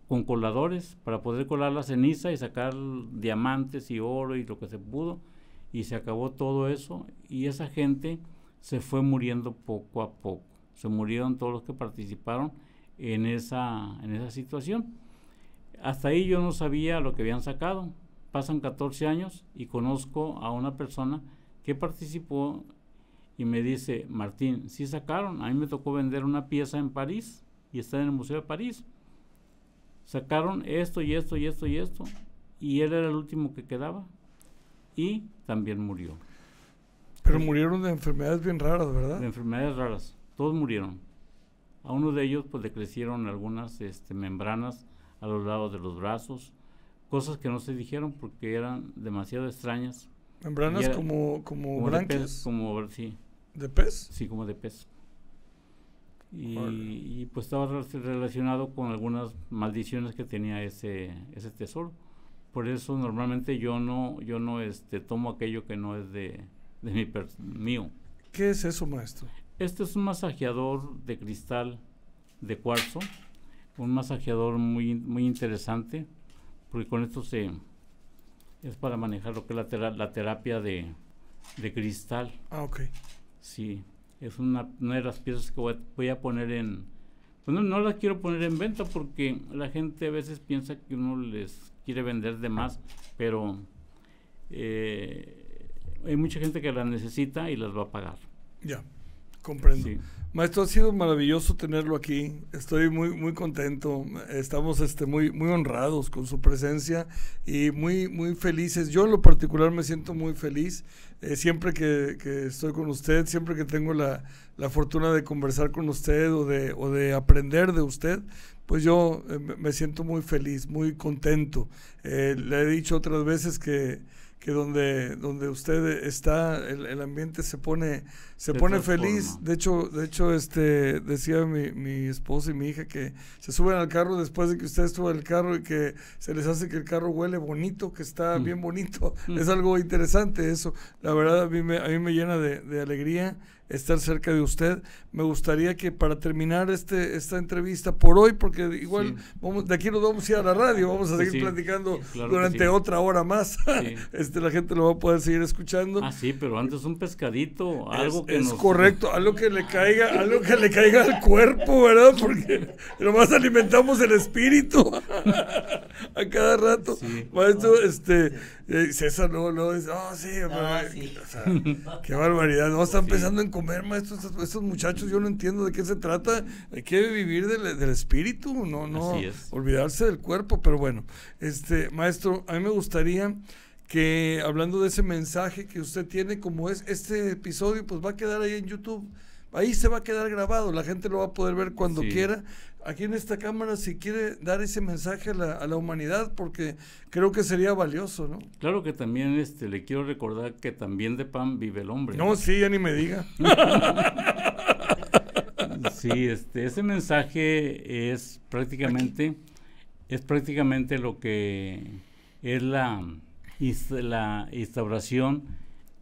con coladores para poder colar la ceniza y sacar diamantes y oro y lo que se pudo. Y se acabó todo eso y esa gente se fue muriendo poco a poco. Se murieron todos los que participaron en esa, en esa situación. Hasta ahí yo no sabía lo que habían sacado. Pasan 14 años y conozco a una persona que participó y me dice, Martín, sí sacaron, a mí me tocó vender una pieza en París y está en el Museo de París. Sacaron esto y esto y esto y esto, y él era el último que quedaba, y también murió. Pero murieron de enfermedades bien raras, ¿verdad? De enfermedades raras, todos murieron. A uno de ellos pues le crecieron algunas este, membranas a los lados de los brazos, cosas que no se dijeron porque eran demasiado extrañas. Membranas como, como, como, De como, sí. ¿De pez? Sí, como de pez. Y, pues estaba relacionado con algunas maldiciones que tenía ese, ese tesoro. Por eso normalmente yo no, yo no este, tomo aquello que no es de, de mi mío. ¿Qué es eso, maestro? Este es un masajeador de cristal de cuarzo, un masajeador muy, muy interesante, porque con esto se es para manejar lo que es la, terapia de, de cristal. Ah, ok. Sí, es una, de las piezas que voy a, poner en... Pues no, las quiero poner en venta porque la gente a veces piensa que uno les quiere vender de más, pero eh, hay mucha gente que las necesita y las va a pagar. Ya, comprendo. Maestro, ha sido maravilloso tenerlo aquí. Estoy muy, muy contento. Estamos este, muy, muy honrados con su presencia y muy, muy felices. Yo en lo particular me siento muy feliz eh, siempre que, estoy con usted, siempre que tengo la, fortuna de conversar con usted o de, o de aprender de usted, pues yo eh, me siento muy feliz, muy contento. Eh, le he dicho otras veces que que donde, donde usted está, el, el ambiente se pone, se, pone feliz. De hecho, de hecho, este decía mi, mi esposa y mi hija que se suben al carro después de que usted estuvo en el carro y que se les hace que el carro huele bonito, que está mm. bien bonito. Mm. Es algo interesante eso. La verdad a mí me, a mí me llena de, de alegría estar cerca de usted. Me gustaría que para terminar este, esta entrevista por hoy, porque igual vamos, de aquí nos vamos a ir a la radio, vamos a pues seguir platicando durante otra hora más. este, la gente lo va a poder seguir escuchando. Ah, sí, pero antes un pescadito, algo es, que es correcto, algo que le caiga, algo que le caiga al cuerpo, ¿verdad? Porque nomás alimentamos el espíritu a cada rato. Maestro, ah, este, eh, César no no, dice, oh, sí, ah, qué barbaridad, no, están pensando en comer, maestro? Estos, muchachos, yo no entiendo de qué se trata. Hay que vivir del, espíritu, no, no olvidarse del cuerpo. Pero bueno, este maestro, a mí me gustaría que hablando de ese mensaje que usted tiene, como es este episodio, pues va a quedar ahí en YouTube. Ahí se va a quedar grabado, la gente lo va a poder ver cuando quiera, aquí en esta Cámara si quiere dar ese mensaje a la, humanidad, porque creo que sería valioso, ¿no? Claro que también este, le quiero recordar que también de pan vive el hombre. No, sí, ya ni me diga. sí, este, ese mensaje es prácticamente, es prácticamente lo que es la, la instauración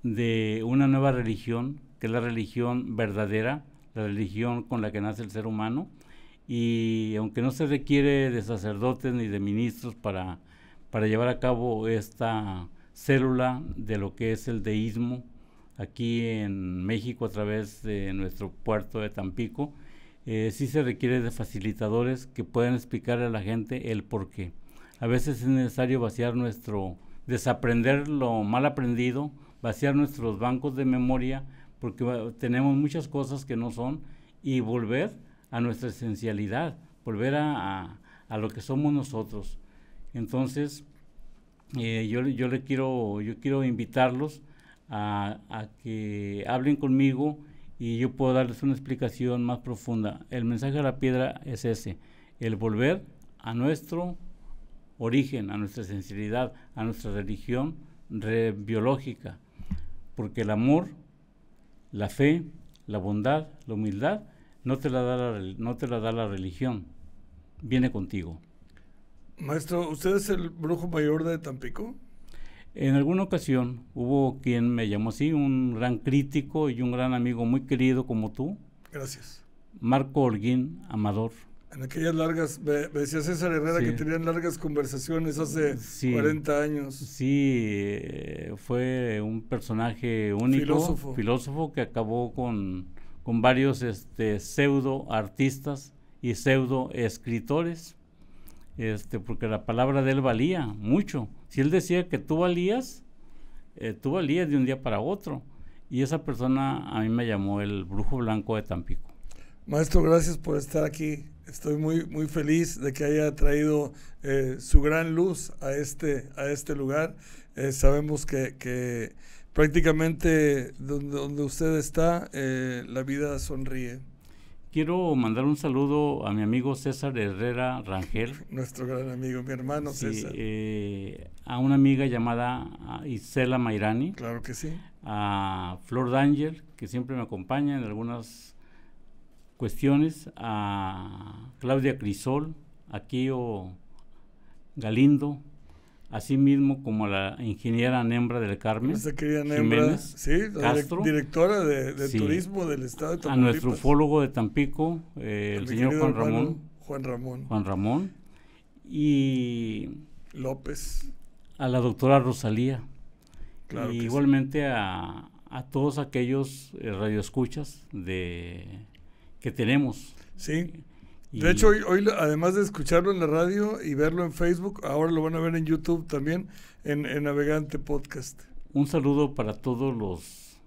de una nueva religión, que es la religión verdadera, la religión con la que nace el ser humano, y aunque no se requiere de sacerdotes ni de ministros para, para llevar a cabo esta célula de lo que es el deísmo aquí en México a través de nuestro puerto de Tampico, eh, sí se requiere de facilitadores que puedan explicar a la gente el por qué. A veces es necesario vaciar nuestro, desaprender lo mal aprendido, vaciar nuestros bancos de memoria, porque tenemos muchas cosas que no son, y volver a nuestra esencialidad, volver a, a, lo que somos nosotros. Entonces, eh, yo, yo le quiero, yo quiero invitarlos a, que hablen conmigo y yo puedo darles una explicación más profunda. El mensaje de la piedra es ese, el volver a nuestro origen, a nuestra esencialidad, a nuestra religión biológica, porque el amor, la fe, la bondad, la humildad no te la da la, no te la, da la religión, viene contigo. Maestro, ¿usted es el brujo mayor de Tampico? En alguna ocasión hubo quien me llamó así, un gran crítico y un gran amigo muy querido como tú. Gracias. Marco Orguín Amador. En aquellas largas, me, decía César Herrera que tenían largas conversaciones hace 40 años. Sí, eh, fue un personaje único, filósofo, filósofo que acabó con, con varios este, pseudo artistas y pseudo escritores, este, porque la palabra de él valía mucho. Si él decía que tú valías, eh, tú valías de un día para otro. Y esa persona a mí me llamó el brujo blanco de Tampico. Maestro, gracias por estar aquí. Estoy muy, muy feliz de que haya traído eh, su gran luz a este, a este lugar. Eh, sabemos que, que prácticamente donde, usted está, eh, la vida sonríe. Quiero mandar un saludo a mi amigo César Herrera Rangel. Nuestro gran amigo, mi hermano César. Eh, a una amiga llamada ah, Isela Mairani. Claro que sí. A Flor Danger, que siempre me acompaña en algunas cuestiones. A Claudia Crisol, a Galindo, así mismo como la ingeniera Nembra del Carmen. Nuestra querida Nembra, sí, la directora de, turismo del estado de Tampico. A nuestro ufólogo de Tampico, eh, el, señor Juan Ramón. Juan Ramón. Juan Ramón. Y... López. A la doctora Rosalía. y igualmente a, a, todos aquellos eh, radioescuchas de, que tenemos. Sí. De hecho, hoy, además de escucharlo en la radio y verlo en Facebook, ahora lo van a ver en YouTube también, en, Navegante Podcast. Un saludo para todos los,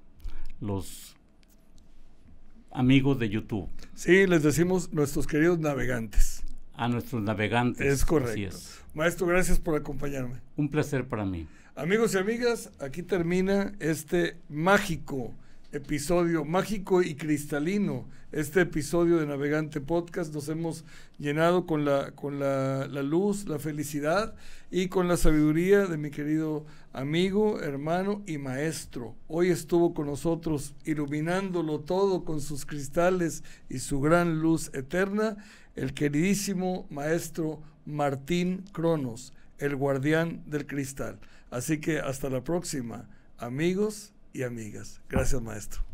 los amigos de YouTube. Sí, les decimos nuestros queridos navegantes. A nuestros navegantes. Es correcto. Maestro, gracias por acompañarme. Un placer para mí. Amigos y amigas, aquí termina este mágico episodio, mágico y cristalino este episodio de Navegante Podcast. Nos hemos llenado con la, con la, luz, la felicidad y con la sabiduría de mi querido amigo, hermano y maestro. Hoy estuvo con nosotros iluminándolo todo con sus cristales y su gran luz eterna, el queridísimo maestro Martín Cronos, el guardián del cristal. Así que hasta la próxima, amigos y amigas. Gracias, maestro.